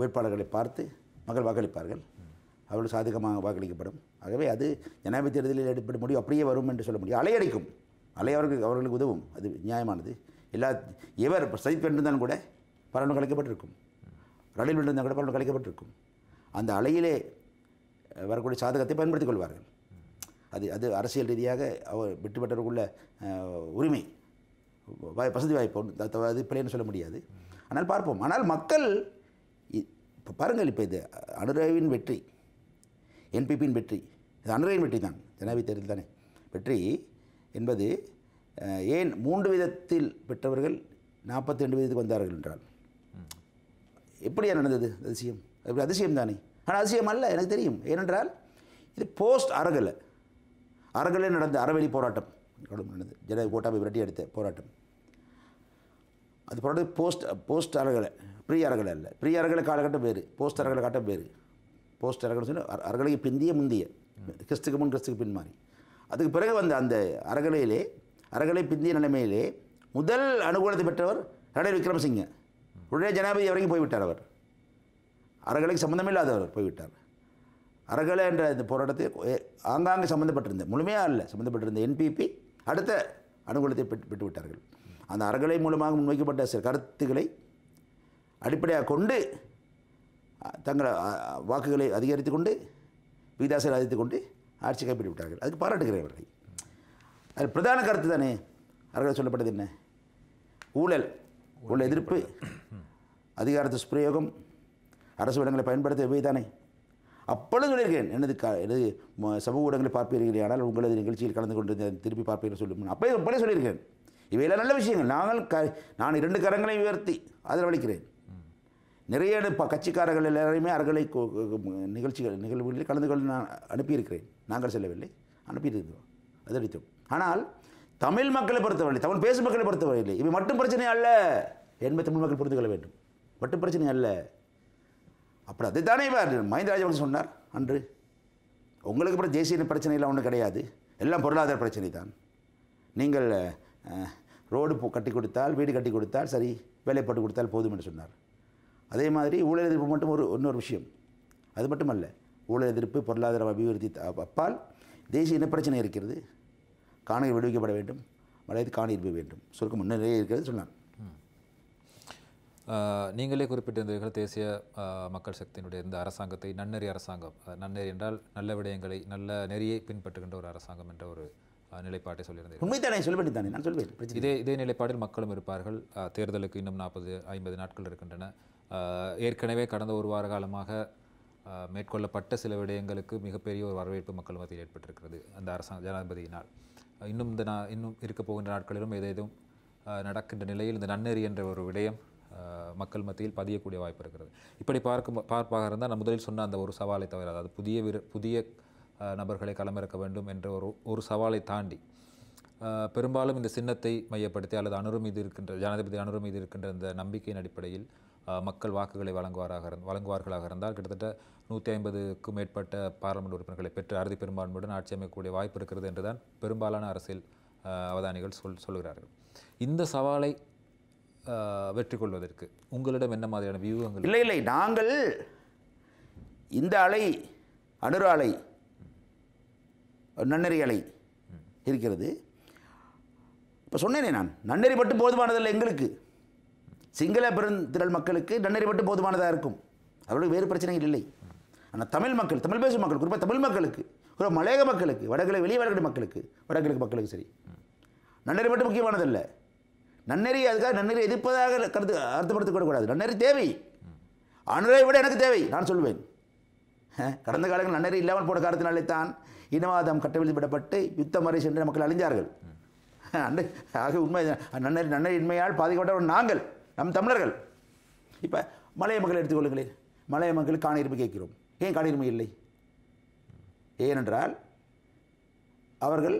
வேட்பாளர்களை பார்த்து மக்கள் வாக்களிப்பார்கள் அவர்கள் சாதகமாக வாக்களிக்கப்படும் ஆகவே அது ஜனாதிபதி தேர்தலில் ஏற்படும் முடியும் அப்படியே வரும் என்று சொல்ல முடியும் அலையடிக்கும் அலை அவர்களுக்கு அவர்களுக்கு உதவும் அது நியாயமானது எல்லா எவர் சஜித் தான் கூட பலனும் கலைக்கப்பட்டிருக்கும் ரணில் வென்றிருந்தால் கூட பலனும் கலைக்கப்பட்டிருக்கும் அந்த அலையிலே வரக்கூடிய சாதகத்தை பயன்படுத்திக் கொள்வார்கள் அது அது அரசியல் ரீதியாக அவர் வெற்றி உரிமை வாய் வசதி வாய்ப்பு அது பிள்ளைன்னு சொல்ல முடியாது ஆனால் பார்ப்போம் ஆனால் மக்கள் இப்போ பாருங்கள் இப்போ இது அனுராவின் வெற்றி என்பிபியின் வெற்றி இது அனுராவின் வெற்றி தான் ஜனாதிபதி தேர்தல் தானே வெற்றி என்பது ஏன் மூன்று விதத்தில் பெற்றவர்கள் நாற்பத்தி ரெண்டு விதத்துக்கு வந்தார்கள் என்றால் எப்படியா நடந்தது அதிசயம் அதிசயம் தானே ஆனால் அதிசயம் அல்ல எனக்கு தெரியும் ஏனென்றால் இது போஸ்ட் அரகலை அறகலே நடந்த அறவெளி போராட்டம் நடந்தது ஜனநாயக போய் விரட்டி எடுத்த போராட்டம் அது போராட்டம் post post Aragalaya pre Aragalaya அல்ல ப்ரீ அறகலை காலகட்டம் பேர் போஸ்ட் அறகலை காட்டம் பேர் போஸ்ட் அறகலை சொன்னால் அறகலையை பிந்திய முந்திய கிறிஸ்துக்கு முன் கிறிஸ்துக்கு பின் மாறி அதுக்கு பிறகு வந்த அந்த அறகலையிலே அரகலை பிந்திய நிலைமையிலே முதல் அனுகூலத்தை பெற்றவர் ரணில் விக்ரமசிங்க உடனே ஜனாபதி வரைக்கும் போய்விட்டார் அவர் அறகலைக்கு சம்மந்தமில்லாதவர் போய்விட்டார் அறகலை என்ற இந்த போராட்டத்தை ஆங்காங்கே சம்மந்தப்பட்டிருந்தது முழுமையாக அல்ல சம்மந்தப்பட்டிருந்த என்பிபி அடுத்த அனுகூலத்தை பெற்று பெற்றுவிட்டார்கள் அந்த அறகலை மூலமாக முன்வைக்கப்பட்ட சில கருத்துக்களை அடிப்படையாக கொண்டு தங்கள் வாக்குகளை அதிகரித்து கொண்டு விகிதாசம் அதித்து கொண்டு ஆட்சி கைப்பற்றி விட்டார்கள் அதுக்கு பாராட்டுகிறேன் அவர்களை அது பிரதான கருத்து தானே அவர்கள் சொல்லப்பட்டது என்ன ஊழல் ஊழல் எதிர்ப்பு அதிகாரத்து பிரயோகம் அரசு இடங்களை பயன்படுத்த இவை தானே அப்பொழுது சொல்லியிருக்கேன் எனது க எனது சமூக ஊடகங்களை பார்ப்பீர்கள் ஆனால் உங்களது நிகழ்ச்சியில் கலந்து கொண்டு திருப்பி பார்ப்பீர்கள் சொல்லும் அப்போ அப்படியே சொல்லியிருக்கேன் இவையெல்லாம் நல்ல விஷயங்கள் நாங்கள் க நான் இரண்டு கரங்களை உயர்த்தி அதில் வலிக்கிறேன் நிறைய ப கட்சிக்காரர்கள் எல்லாரையுமே அவர்களை நிகழ்ச்சிகள் நிகழ்வுகளில் கலந்து கொண்டு நான் அனுப்பியிருக்கிறேன் நாங்கள் செல்லவில்லை அனுப்பியிருக்கிறோம் அதடித்தோம் ஆனால் தமிழ் மக்களை பொறுத்தவரை தமிழ் பேசும் மக்களை பொறுத்தவரை இல்லை இவை மட்டும் பிரச்சனை அல்ல என்பது தமிழ் மக்கள் புரிந்து கொள்ள வேண்டும் மட்டும் பிரச்சனை அல்ல அப்புறம் அதுதானே இவர் மஹிந்த ராஜபக்ஷ சொன்னார் அன்று உங்களுக்கு அப்புறம் தேசிய பிரச்சனைலாம் ஒன்றும் கிடையாது எல்லாம் பொருளாதார பிரச்சனை தான் நீங்கள் ரோடு கட்டி கொடுத்தால் வீடு கட்டி கொடுத்தால் சரி வேலைப்பட்டு கொடுத்தால் போதும் என்று சொன்னார் அதே மாதிரி ஊழல் எதிர்ப்பு மட்டும் ஒரு இன்னொரு விஷயம் அது மட்டுமல்ல ஊழல் எதிர்ப்பு பொருளாதார அபிவிருத்தி அப்பால் தேசிய இனப்பிரச்சனை இருக்கிறது காணி விடுவிக்கப்பட வேண்டும் வளையத்து காணி இருக்க வேண்டும் சுருக்கம் முன்னிலையே இருக்கிறது சொன்னான் நீங்களே குறிப்பிட்டிருந்தீர்கள் தேசிய மக்கள் சக்தியினுடைய இந்த அரசாங்கத்தை நன்னெறி அரசாங்கம் நன்னெறி என்றால் நல்ல விடயங்களை நல்ல நெறியை பின்பற்றுகின்ற ஒரு அரசாங்கம் என்ற ஒரு நிலைப்பாட்டை சொல்லியிருந்தேன் உண்மைத்தானே நான் சொல்வேன் இதே இதே நிலைப்பாட்டில் மக்களும் இருப்பார்கள் தேர்தலுக்கு இன்னும் நாற்பது ஐம்பது நாட்கள் இருக்கின்றன ஏற்கனவே கடந்த ஒரு வார காலமாக மேற்கொள்ளப்பட்ட சில விடயங்களுக்கு மிகப்பெரிய ஒரு வரவேற்பு மக்கள் மத்தியில் ஏற்பட்டிருக்கிறது அந்த அரசாங்க ஜனாதிபதியினால் இன்னும் இந்த நா இன்னும் இருக்க போகின்ற நாட்களிலும் எதேதும் நடக்கின்ற நிலையில் இந்த நன்னெறி என்ற ஒரு விடயம் மக்கள் மத்தியில் பதியக்கூடிய வாய்ப்பு இருக்கிறது இப்படி பார்க்க பார்ப்பாக இருந்தால் நான் முதலில் சொன்ன அந்த ஒரு சவாலை தவிர அதாவது புதிய விர புதிய நபர்களை களமிறக்க வேண்டும் என்ற ஒரு ஒரு சவாலை தாண்டி பெரும்பாலும் இந்த சின்னத்தை மையப்படுத்தி அல்லது அனுரு மீது இருக்கின்ற ஜனாதிபதி அனுரு மீது இருக்கின்ற இந்த நம்பிக்கையின் அடிப்படையில் மக்கள் வாக்குகளை வழங்குவாராக வழங்குவார்களாக இருந்தால் கிட்டத்தட்ட நூற்றி ஐம்பதுக்கும் மேற்பட்ட பாராளுமன்ற உறுப்பினர்களை பெற்று அறுதி பெரும்பான்மையுடன் ஆட்சி அமைக்கக்கூடிய வாய்ப்பு இருக்கிறது என்றுதான் பெரும்பாலான அரசியல் அவதானிகள் சொல் சொல்கிறார்கள் இந்த சவாலை வெற்றி கொள்வதற்கு உங்களிடம் என்ன மாதிரியான வியூகங்கள் இல்லை இல்லை நாங்கள் இந்த அலை அணுறு அலை நன்னெறி அலை இருக்கிறது இப்போ சொன்னேனே நான் நன்னெறி மட்டும் போதுமானதில்லை எங்களுக்கு சிங்கள பெருந்திரள் மக்களுக்கு நன்னெறி மட்டும் போதுமானதாக இருக்கும் அவர்களுக்கு வேறு பிரச்சனைகள் இல்லை ஆனால் தமிழ் மக்கள் தமிழ் பேசும் மக்கள் குறிப்பாக தமிழ் மக்களுக்கு குறிப்பாக மலையக மக்களுக்கு வடகிழக்கு வெளியே வடகிழக்கு மக்களுக்கு வடகிழக்கு மக்களுக்கு சரி நன்னறி மட்டும் முக்கியமானதில்லை நன்னெறி அதுக்காக நன்னெறி எதிர்ப்பதாக கருத்து அர்த்தப்படுத்திக் கொள்ளக்கூடாது நன்னெறி தேவை அனுரை விட எனக்கு தேவை நான் சொல்வேன் கடந்த காலங்கள் நன்னெறி இல்லாமல் போன காலத்தினாலே தான் இனவாதம் கட்டவிழ்த்து விடப்பட்டு யுத்த முறை சென்று மக்கள் அழிஞ்சார்கள் அன்றை ஆக உண்மை நன்னறி நன்னறி இன்மையால் பாதிக்கப்பட்டவர் நாங்கள் நம் தமிழர்கள் இப்போ மலைய மக்கள் எடுத்துக்கொள்ளுங்களேன் மலைய மக்கள் காணிருமை கேட்கிறோம் ஏன் காணிருமை இல்லை ஏனென்றால் அவர்கள்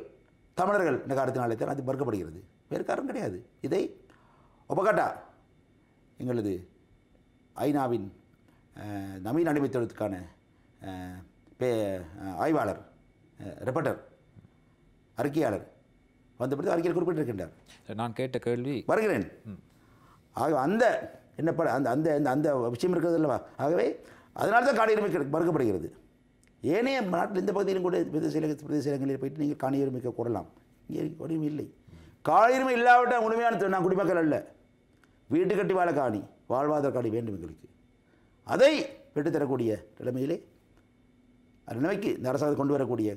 தமிழர்கள் என்ற காலத்தினாலே தான் அது மறுக்கப்படுகிறது வேறு காரணம் கிடையாது இதை ஒபகட்டா எங்களது ஐநாவின் நவீன அடிமைத்தளத்துக்கான பே ஆய்வாளர் ரெப்பர்டர் அறிக்கையாளர் வந்த பிறகு அறிக்கையில் குறிப்பிட்டிருக்கின்றார் நான் கேட்ட கேள்வி வருகிறேன் ஆக அந்த என்ன அந்த அந்த அந்த விஷயம் இருக்கிறது இல்லவா ஆகவே அதனால தான் காணியுரிமை மறுக்கப்படுகிறது ஏனைய நாட்டில் இந்த பகுதியிலும் கூட பிரதேச பிரதேச இடங்களில் போயிட்டு நீங்கள் காணியுரிமைக்கு கூடலாம் இங்கே உரிமை இல்லை காலியுரிமை இல்லாவிட்டால் உண்மையான நான் குடிமக்கள் அல்ல வீட்டு கட்டி வாழ காணி வாழ்வாதார காணி வேண்டும் எங்களுக்கு அதை பெற்றுத்தரக்கூடிய நிலைமையிலே நிலைமைக்கு இந்த அரசாங்கத்தை கொண்டு வரக்கூடிய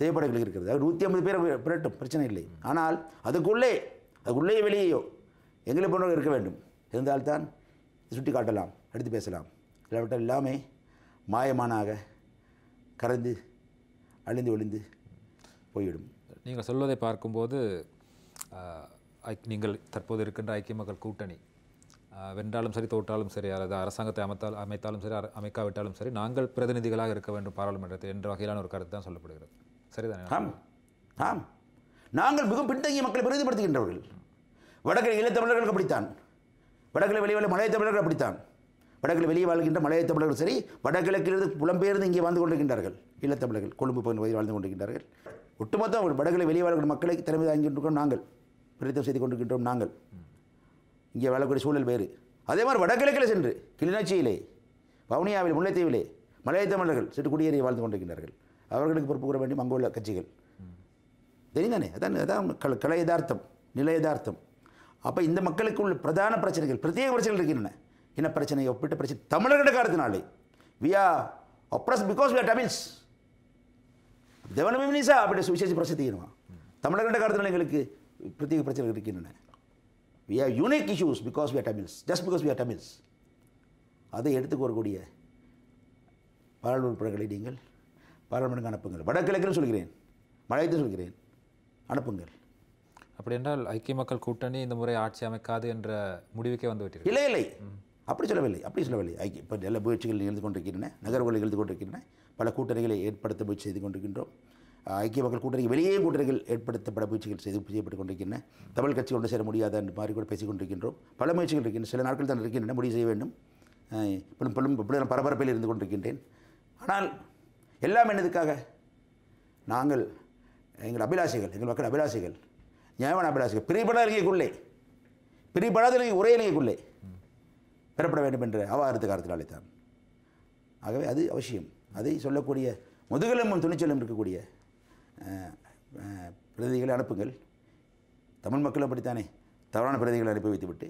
தேவைப்படங்கள் இருக்கிறது அது நூற்றி ஐம்பது பேர் பிறட்டும் பிரச்சனை இல்லை ஆனால் அதுக்குள்ளே அதுக்குள்ளேயே வெளியேயோ எங்களை போன்றவர்கள் இருக்க வேண்டும் இருந்தால்தான் சுட்டி காட்டலாம் எடுத்து பேசலாம் இல்லாவிட்டால் எல்லாமே மாயமானாக கரைந்து அழிந்து ஒளிந்து போய்விடும் நீங்கள் சொல்வதை பார்க்கும்போது நீங்கள் தற்போது இருக்கின்ற ஐக்கிய மக்கள் கூட்டணி வென்றாலும் சரி தோற்றாலும் சரி அல்லது அரசாங்கத்தை அமைத்தால் அமைத்தாலும் சரி அமைக்காவிட்டாலும் சரி நாங்கள் பிரதிநிதிகளாக இருக்க வேண்டும் பாராளுமன்றத்தில் என்ற வகையிலான ஒரு கருத்து தான் சொல்லப்படுகிறது சரிதானே ஆம் ஆம் நாங்கள் மிகவும் பின்தங்கிய மக்களை பிரதிநிதிப்படுத்துகின்றவர்கள் இளைய ஈழத்தமிழர்கள் அப்படித்தான் வடக்கில் வெளியே உள்ள மலைய தமிழர்கள் அப்படித்தான் வடக்கில் வெளியே வாழ்கின்ற மலைய தமிழர்கள் சரி வடகிழக்கிலிருந்து புலம்பெயர்ந்து இங்கே வாழ்ந்து கொண்டிருக்கின்றார்கள் தமிழர்கள் கொழும்பு பகுதியில் வாழ்ந்து கொண்டிருக்கின்றார்கள் ஒட்டுமொத்தம் வடகிழக்கு வெளியே வாழ்கின்ற மக்களை திறமை தாங்கி நாங்கள் பிரயத்தனம் செய்து கொண்டிருக்கின்றோம் நாங்கள் இங்கே வாழக்கூடிய சூழல் வேறு அதே மாதிரி வடகிழக்கில் சென்று கிளிநொச்சியிலே வவுனியாவில் முல்லைத்தீவிலே மலையை தமிழர்கள் சென்று குடியேறி வாழ்ந்து கொண்டிருக்கிறார்கள் அவர்களுக்கு பொறுப்பு கூற வேண்டிய அங்குள்ள கட்சிகள் தெரியுதானே அதான் அதான் கல கலை யதார்த்தம் நில யதார்த்தம் அப்போ இந்த மக்களுக்கு உள்ள பிரதான பிரச்சனைகள் பிரத்யேக பிரச்சனைகள் இருக்கின்றன என்ன பிரச்சனை ஒப்பிட்ட பிரச்சனை தமிழர்கள காரணத்தினாலே we are oppress because we are Tamils தேவனமிசா அப்படின்ற சுவிசேஷ பிரசத்தி தமிழர்கள காரணத்தினால எங்களுக்கு பிரத்யேக பிரச்சனைகள் இருக்கின்றன we have unique issues because we are Tamils just because we are Tamils அதை எடுத்துக்கு வரக்கூடிய பாராளுமன்ற உறுப்பினர்களை நீங்கள் பாராளுமன்றங்கள் அனுப்புங்கள் வடகிழக்குன்னு சொல்கிறேன் மலையத்தில் சொல்கிறேன் அனுப்புங்கள் அப்படி என்றால் ஐக்கிய மக்கள் கூட்டணி இந்த முறை ஆட்சி அமைக்காது என்ற முடிவுக்கே வந்து விட்டீர்கள் இல்லை இல்லை அப்படி சொல்லவில்லை அப்படி சொல்லவில்லை ஐக்கிய இப்போ நல்ல முயற்சிகள் நிகழ்ந்து கொண்டிருக்கின்றன நகர்வுகள் நிகழ்ந்து கொண்டிருக்கின்றன பல கூட்டணிகளை ஏற்படுத்த முயற்சி செய்து கொண்டிருக்கின்றோம் ஐக்கிய மக்கள் கூட்டணி வெளியே கூட்டணிகள் ஏற்படுத்தப்பட முயற்சிகள் செய்து செய்யப்பட்டு கொண்டிருக்கின்றன தமிழ் கட்சி கொண்டு சேர முடியாத என்று மாறி கூட பேசிக் கொண்டிருக்கின்றோம் பல முயற்சிகள் இருக்கின்றன சில நாட்கள் தான் இருக்கின்றன முடிவு செய்ய வேண்டும் பலும் பெரும் நான் பரபரப்பில் இருந்து கொண்டிருக்கின்றேன் ஆனால் எல்லாம் என்னதுக்காக நாங்கள் எங்கள் அபிலாஷைகள் எங்கள் மக்கள் அபிலாஷைகள் நியாயமான அபிலாஷைகள் பிரிபடாதீங்கக்குள்ளே ஒரே இலங்கைக்குள்ளே பெறப்பட வேண்டும் என்ற அவாரத்து காரத்தினாலே தான் ஆகவே அது அவசியம் அதை சொல்லக்கூடிய முதுகெலும்பும் துணிச்சலும் இருக்கக்கூடிய பிரதிகளை அனுப்புங்கள் தமிழ் மக்கள் அப்படித்தானே தவறான பிரதிகளை அனுப்பி வைத்துவிட்டு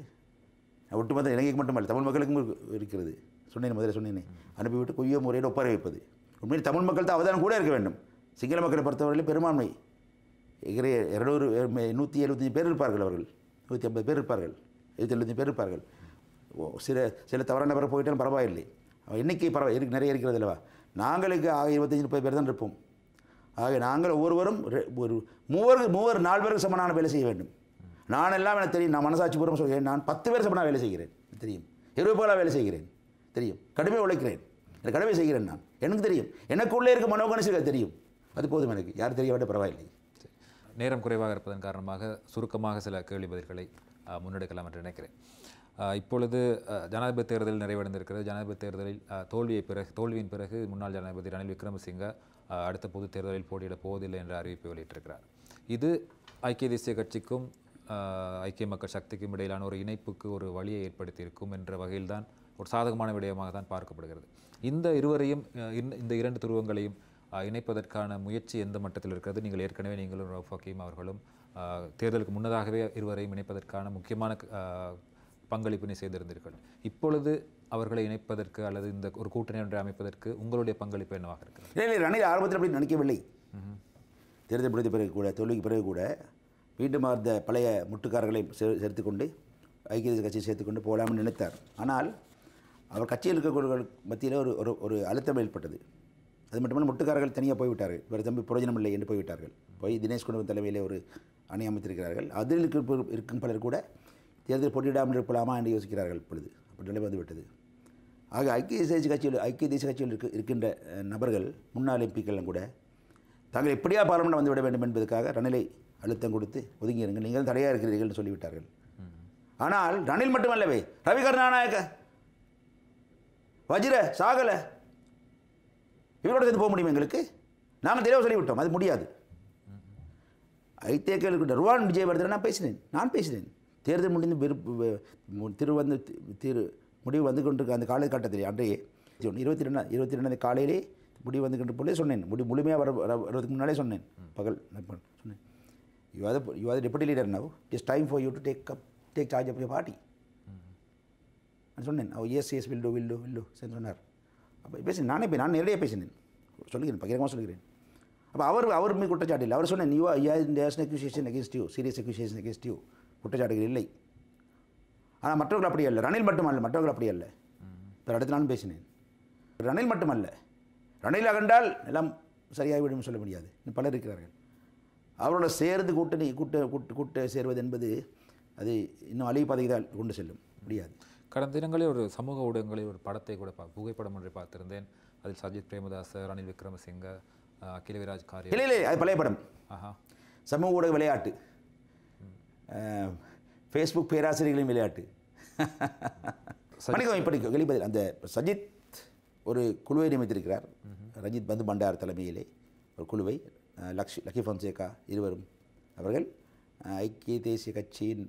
ஒட்டுமொத்த இலங்கைக்கு மட்டுமல்ல தமிழ் மக்களுக்கும் இருக்கிறது சொன்னேன் முதல்ல சொன்னேனே அனுப்பிவிட்டு கொய்ய முறையில் ஒப்பார வைப்பது உண்மையில் தமிழ் மக்கள் தான் அவதானம் கூட இருக்க வேண்டும் சிங்கள மக்களை பொறுத்தவரையில் பெரும்பான்மை இரநூறு நூற்றி எழுபத்தஞ்சு பேர் இருப்பார்கள் அவர்கள் நூற்றி ஐம்பது பேர் இருப்பார்கள் எழுபத்தி எழுபத்தஞ்சு பேர் இருப்பார்கள் சில சில தவறான பேரை போயிட்டாலும் பரவாயில்லை இன்றைக்கி பரவாயில்லை இருக்கு நிறைய இருக்கிறது இல்லைவா நாங்களுக்கு இருபத்தஞ்சி முப்பது பேர் தான் இருப்போம் ஆக நாங்கள் ஒவ்வொருவரும் ஒரு மூவர் மூவர் நால்வருக்கு சமனான வேலை செய்ய வேண்டும் நான் எல்லாம் எனக்கு தெரியும் நான் மனசாட்சி பூர்வம் சொல்கிறேன் நான் பத்து பேர் சமனாக வேலை செய்கிறேன் தெரியும் இருபது போல வேலை செய்கிறேன் தெரியும் கடுமையாக உழைக்கிறேன் எனக்கு கடமை செய்கிறேன் நான் எனக்கு தெரியும் எனக்குள்ளே இருக்க மனோகணிசுகள் தெரியும் அது போதும் எனக்கு யார் தெரிய வேண்டிய பரவாயில்லை நேரம் குறைவாக இருப்பதன் காரணமாக சுருக்கமாக சில கேள்வி பதில்களை முன்னெடுக்கலாம் என்று நினைக்கிறேன் இப்பொழுது ஜனாதிபதி தேர்தல் நிறைவடைந்திருக்கிறது ஜனாதிபதி தேர்தலில் தோல்வியை பிறகு தோல்வியின் பிறகு முன்னாள் ஜனாதிபதி ரணில் விக்ரமசிங்க அடுத்த பொது தேர்தலில் போட்டியிட போவதில்லை என்ற அறிவிப்பை வெளியிட்டிருக்கிறார் இது ஐக்கிய தேசிய கட்சிக்கும் ஐக்கிய மக்கள் சக்திக்கும் இடையிலான ஒரு இணைப்புக்கு ஒரு வழியை ஏற்படுத்தியிருக்கும் என்ற வகையில்தான் ஒரு சாதகமான விடயமாக தான் பார்க்கப்படுகிறது இந்த இருவரையும் இந்த இரண்டு துருவங்களையும் இணைப்பதற்கான முயற்சி எந்த மட்டத்தில் இருக்கிறது நீங்கள் ஏற்கனவே நீங்களும் ரஃப் ஹக்கீம் அவர்களும் தேர்தலுக்கு முன்னதாகவே இருவரையும் இணைப்பதற்கான முக்கியமான பங்களிப்பினை செய்திருந்தீர்கள் இப்பொழுது அவர்களை இணைப்பதற்கு அல்லது இந்த ஒரு கூட்டணி ஒன்றை அமைப்பதற்கு உங்களுடைய பங்களிப்பு என்னவாக இருக்கு இல்லை ரணில் ஆரம்பத்தில் அப்படி நினைக்கவில்லை தேர்தல் பிடித்த பிறகு கூட தோல்விக்கு பிறகு கூட மீண்டும் அந்த பழைய முட்டுக்காரர்களை சேர்த்து கொண்டு ஐக்கிய தேசிய கட்சியை சேர்த்துக்கொண்டு போகலாம்னு நினைத்தார் ஆனால் அவர் கட்சியில் இருக்கக்கூடியவர்களுக்கு மத்தியில் ஒரு ஒரு ஒரு அழுத்தம் ஏற்பட்டது அது மட்டுமல்ல முட்டுக்காரர்கள் தனியாக போய்விட்டார்கள் வேறு தம்பி புரோஜனம் இல்லை என்று போய்விட்டார்கள் போய் தினேஷ் குடும்ப தலைமையிலே ஒரு அணி அமைத்திருக்கிறார்கள் அதில் இருக்கும் பலர் கூட தேர்தல் போட்டியிடாமல் இருக்கலாமா என்று யோசிக்கிறார்கள் இப்பொழுது அப்படி நிலை வந்துவிட்டது ஆக ஐக்கிய தேசிய கட்சியில் ஐக்கிய தேசிய கட்சியில் இருக்க இருக்கின்ற நபர்கள் முன்னாள் எம்பிக்கள்லாம் கூட தாங்கள் எப்படியா பார்லிமெண்ட் வந்துவிட வேண்டும் என்பதற்காக ரணிலை அழுத்தம் கொடுத்து ஒதுங்கி இருங்கள் நீங்கள் தடையாக இருக்கிறீர்கள் என்று சொல்லிவிட்டார்கள் ஆனால் ரணில் மட்டுமல்லவே ரவி கருணாநாயக்க வஜிர சாகல இவரோட சேர்ந்து போக முடியும் எங்களுக்கு நாங்கள் தெளிவாக சொல்லிவிட்டோம் அது முடியாது ஐத்தேக்கள் ருவான் விஜயவர்தனை நான் பேசினேன் நான் பேசினேன் தேர்தல் முடிந்து விரு திரு வந்து திரு முடிவு வந்து கொண்டு அந்த காட்டத்திலே அன்றையே இருபத்தி ரெண்டாம் இருபத்தி ரெண்டாம் காலையிலே முடிவு வந்து கொண்டு போலே சொன்னேன் முடி முழுமையாக வர வரதுக்கு முன்னாலே சொன்னேன் பகல் சொன்னேன் you are you deputy leader now it is time for you to take up take charge up you party நான் சொன்னேன் ஓ எஸ் எஸ் வில்லு வில்லு வில்லு சரி சொன்னார் அப்போ பேசினேன் நானே போய் நான் நேரடியாக பேசினேன் சொல்லுகிறேன் பகிரமாக சொல்கிறேன் அப்போ அவர் அவர் மீது குற்றச்சாட்டு அவர் சொன்னேன் you are India's accusation against you serious accusation against you குற்றச்சாட்டுகள் இல்லை ஆனால் மற்றவர்கள் அப்படி அல்ல ரணில் மட்டுமல்ல மற்றவர்கள் அப்படி அல்ல இப்போ அடுத்து நான் பேசினேன் ரணில் மட்டுமல்ல ரணில் அகண்டால் எல்லாம் சரியாகிவிடும் சொல்ல முடியாது இன்னும் பலர் இருக்கிறார்கள் அவரோட சேர்ந்து கூட்டணி கூட்ட கூட்டு கூட்ட சேர்வது என்பது அது இன்னும் அழிவு பதவிதால் கொண்டு செல்லும் முடியாது கடந்த தினங்களில் ஒரு சமூக ஊடகங்களில் ஒரு படத்தை கூட பா புகைப்படம் ஒன்றை பார்த்திருந்தேன் அதில் சஜித் பிரேமதாஸ் ரணில் விக்ரமசிங்க விராஜ் காரி இல்லை இல்லை அது பழைய படம் ஆஹா சமூக ஊடக விளையாட்டு ஃபேஸ்புக் பேராசிரியர்களின் விளையாட்டு பண்ணிக்கோ இப்படி வெளிப்பதில் அந்த சஜித் ஒரு குழுவை நியமித்திருக்கிறார் ரஞ்சித் பந்து பண்டார் தலைமையிலே ஒரு குழுவை லக்ஷ் லக்கி ஃபோன்சேகா இருவரும் அவர்கள் ஐக்கிய தேசிய கட்சியின்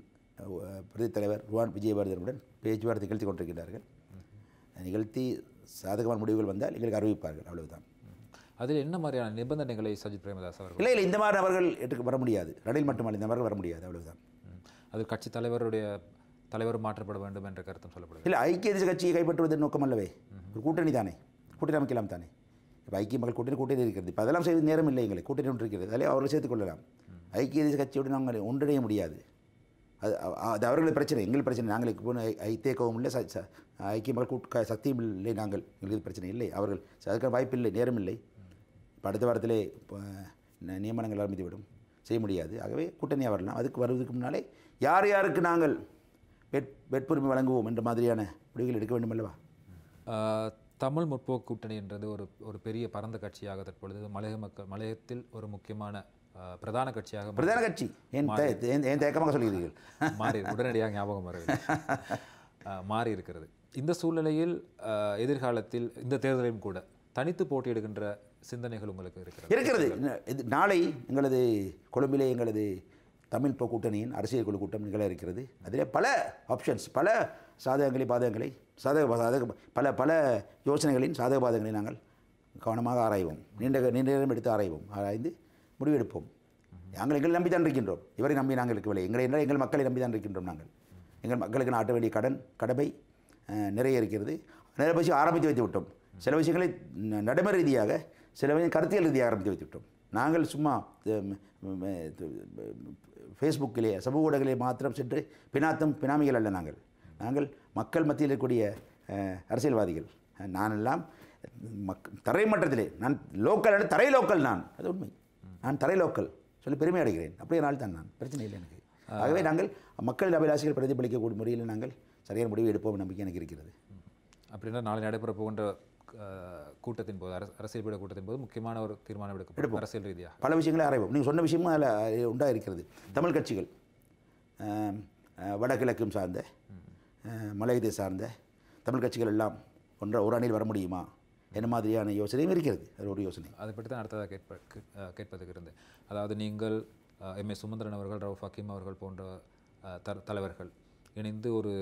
பிரதி தலைவர் ருவான் விஜயபாரதியுடன் பேச்சுவார்த்தை நிகழ்த்தி கொண்டிருக்கிறார்கள் நிகழ்த்தி சாதகமான முடிவுகள் வந்தால் எங்களுக்கு அறிவிப்பார்கள் அவ்வளவுதான் அதில் என்ன மாதிரியான நிபந்தனைகளை சஜித் பிரேமதாஸ் அவர்கள் இல்லை இல்லை இந்த மாதிரி அவர்கள் எட்டுக்கு வர முடியாது ரணில் மட்டுமல்ல இந்த மாதிரி வர முடியாது அவ்வளவுதான் அது கட்சி தலைவருடைய தலைவர் மாற்றப்பட வேண்டும் என்ற கருத்தும் சொல்லப்படுது இல்லை ஐக்கிய தேசிய கட்சியை கைப்பற்றுவது நோக்கம் அல்லவே ஒரு கூட்டணி தானே கூட்டணி அமைக்கலாம் தானே இப்போ ஐக்கிய மக்கள் கூட்டணி கூட்டணி இருக்கிறது இப்போ அதெல்லாம் செய்வது நேரம் இல்லை எங்களை கூட்டணி ஒன்று இருக்கிறது அதிலே அவர்கள் கொள்ளலாம் ஐக்கிய தேசிய கட்சியோடு நாங்கள் ஒன்றிணைய முடியாது அது அது அவர்கள் பிரச்சனை எங்கள் பிரச்சனை நாங்கள் இப்போ ஐத்தேக்கவும் இல்லை ஐக்கிய மக்கள் கூட்ட சக்தியும் இல்லை நாங்கள் எங்களுக்கு பிரச்சனை இல்லை அவர்கள் அதுக்கான வாய்ப்பு இல்லை நேரம் இல்லை இப்போ அடுத்த வாரத்திலே நியமனங்கள் ஆரம்பித்துவிடும் செய்ய முடியாது ஆகவே கூட்டணியாக வரலாம் அதுக்கு வருவதற்கு முன்னாலே யார் யாருக்கு நாங்கள் வெட் வெட்புரிமை வழங்குவோம் என்ற மாதிரியான முடிவுகள் எடுக்க வேண்டும் அல்லவா தமிழ் முற்போக்கு கூட்டணி என்றது ஒரு ஒரு பெரிய பரந்த கட்சியாக தற்பொழுது மலைய மக்கள் மலையத்தில் ஒரு முக்கியமான பிரதான கட்சியாக பிரதான கட்சி என் தேக்கமாக தயக்கமாக சொல்கிறீர்கள் மாறி உடனடியாக ஞாபகம் வருது மாறி இருக்கிறது இந்த சூழ்நிலையில் எதிர்காலத்தில் இந்த தேர்தலையும் கூட தனித்து போட்டியிடுகின்ற சிந்தனைகள் உங்களுக்கு இருக்கிறது இருக்கிறது இது நாளை எங்களது கொழும்பிலே எங்களது தமிழ் கூட்டணியின் அரசியல் குழு கூட்டம் நிகழ இருக்கிறது அதில் பல ஆப்ஷன்ஸ் பல சாதகங்களை பாதகங்களை சாதக சாதக பல பல யோசனைகளின் சாதக பாதகங்களை நாங்கள் கவனமாக ஆராய்வோம் நீண்ட நீண்ட நேரம் எடுத்து ஆராய்வோம் ஆராய்ந்து முடிவெடுப்போம் நாங்கள் எங்களை நம்பி தான் இருக்கின்றோம் இவரை நம்பி நாங்கள் இருக்கவில்லை எங்களை என்றால் எங்கள் மக்களை நம்பி தான் இருக்கின்றோம் நாங்கள் எங்கள் மக்களுக்கு நாட்ட வேண்டிய கடன் கடமை நிறைய இருக்கிறது நிறைய பசி ஆரம்பித்து வைத்து விட்டோம் சில விஷயங்களை நடைமுறை ரீதியாக சில கருத்தியல் ரீதியாக ஆரம்பித்து வைத்துவிட்டோம் நாங்கள் சும்மா ஃபேஸ்புக்கிலே சமூக ஊடகங்களே மாத்திரம் சென்று பினாத்தம் பினாமிகள் அல்ல நாங்கள் நாங்கள் மக்கள் மத்தியில் இருக்கக்கூடிய அரசியல்வாதிகள் நானெல்லாம் மக் தரை நான் லோக்கல் அல்ல தரை லோக்கல் நான் அது உண்மை நான் தரை லோக்கல் சொல்லி பெருமை அடைகிறேன் அப்படியே நாள் தான் நான் பிரச்சனை இல்லை எனக்கு ஆகவே நாங்கள் மக்கள் அபிலாசிகள் பிரதிபலிக்கக்கூடிய முறையில் நாங்கள் சரியான முடிவு எடுப்போம் நம்பிக்கை எனக்கு இருக்கிறது அப்படின்னா நாளை நடைபெற போகின்ற கூட்டத்தின் போது அரசியல் பீட கூட்டத்தின் போது முக்கியமான ஒரு தீர்மானம் எடுக்கப்படும் அரசியல் ரீதியாக பல விஷயங்களை ஆராய்வோம் நீங்கள் சொன்ன விஷயமும் அதில் உண்டாக இருக்கிறது தமிழ் கட்சிகள் வடகிழக்கும் சார்ந்த மலையத்தை சார்ந்த தமிழ் கட்சிகள் எல்லாம் ஒன்ற ஒரு அணியில் வர முடியுமா என்ன மாதிரியான யோசனையும் இருக்கிறது அது ஒரு யோசனை அதை பற்றி தான் அடுத்ததாக கேட்ப கேட்பதுக்கு இருந்து அதாவது நீங்கள் எம் ஏ சுமந்திரன் அவர்கள் ரவுஃப் ஹக்கீம் அவர்கள் போன்ற த தலைவர்கள் இணைந்து ஒரு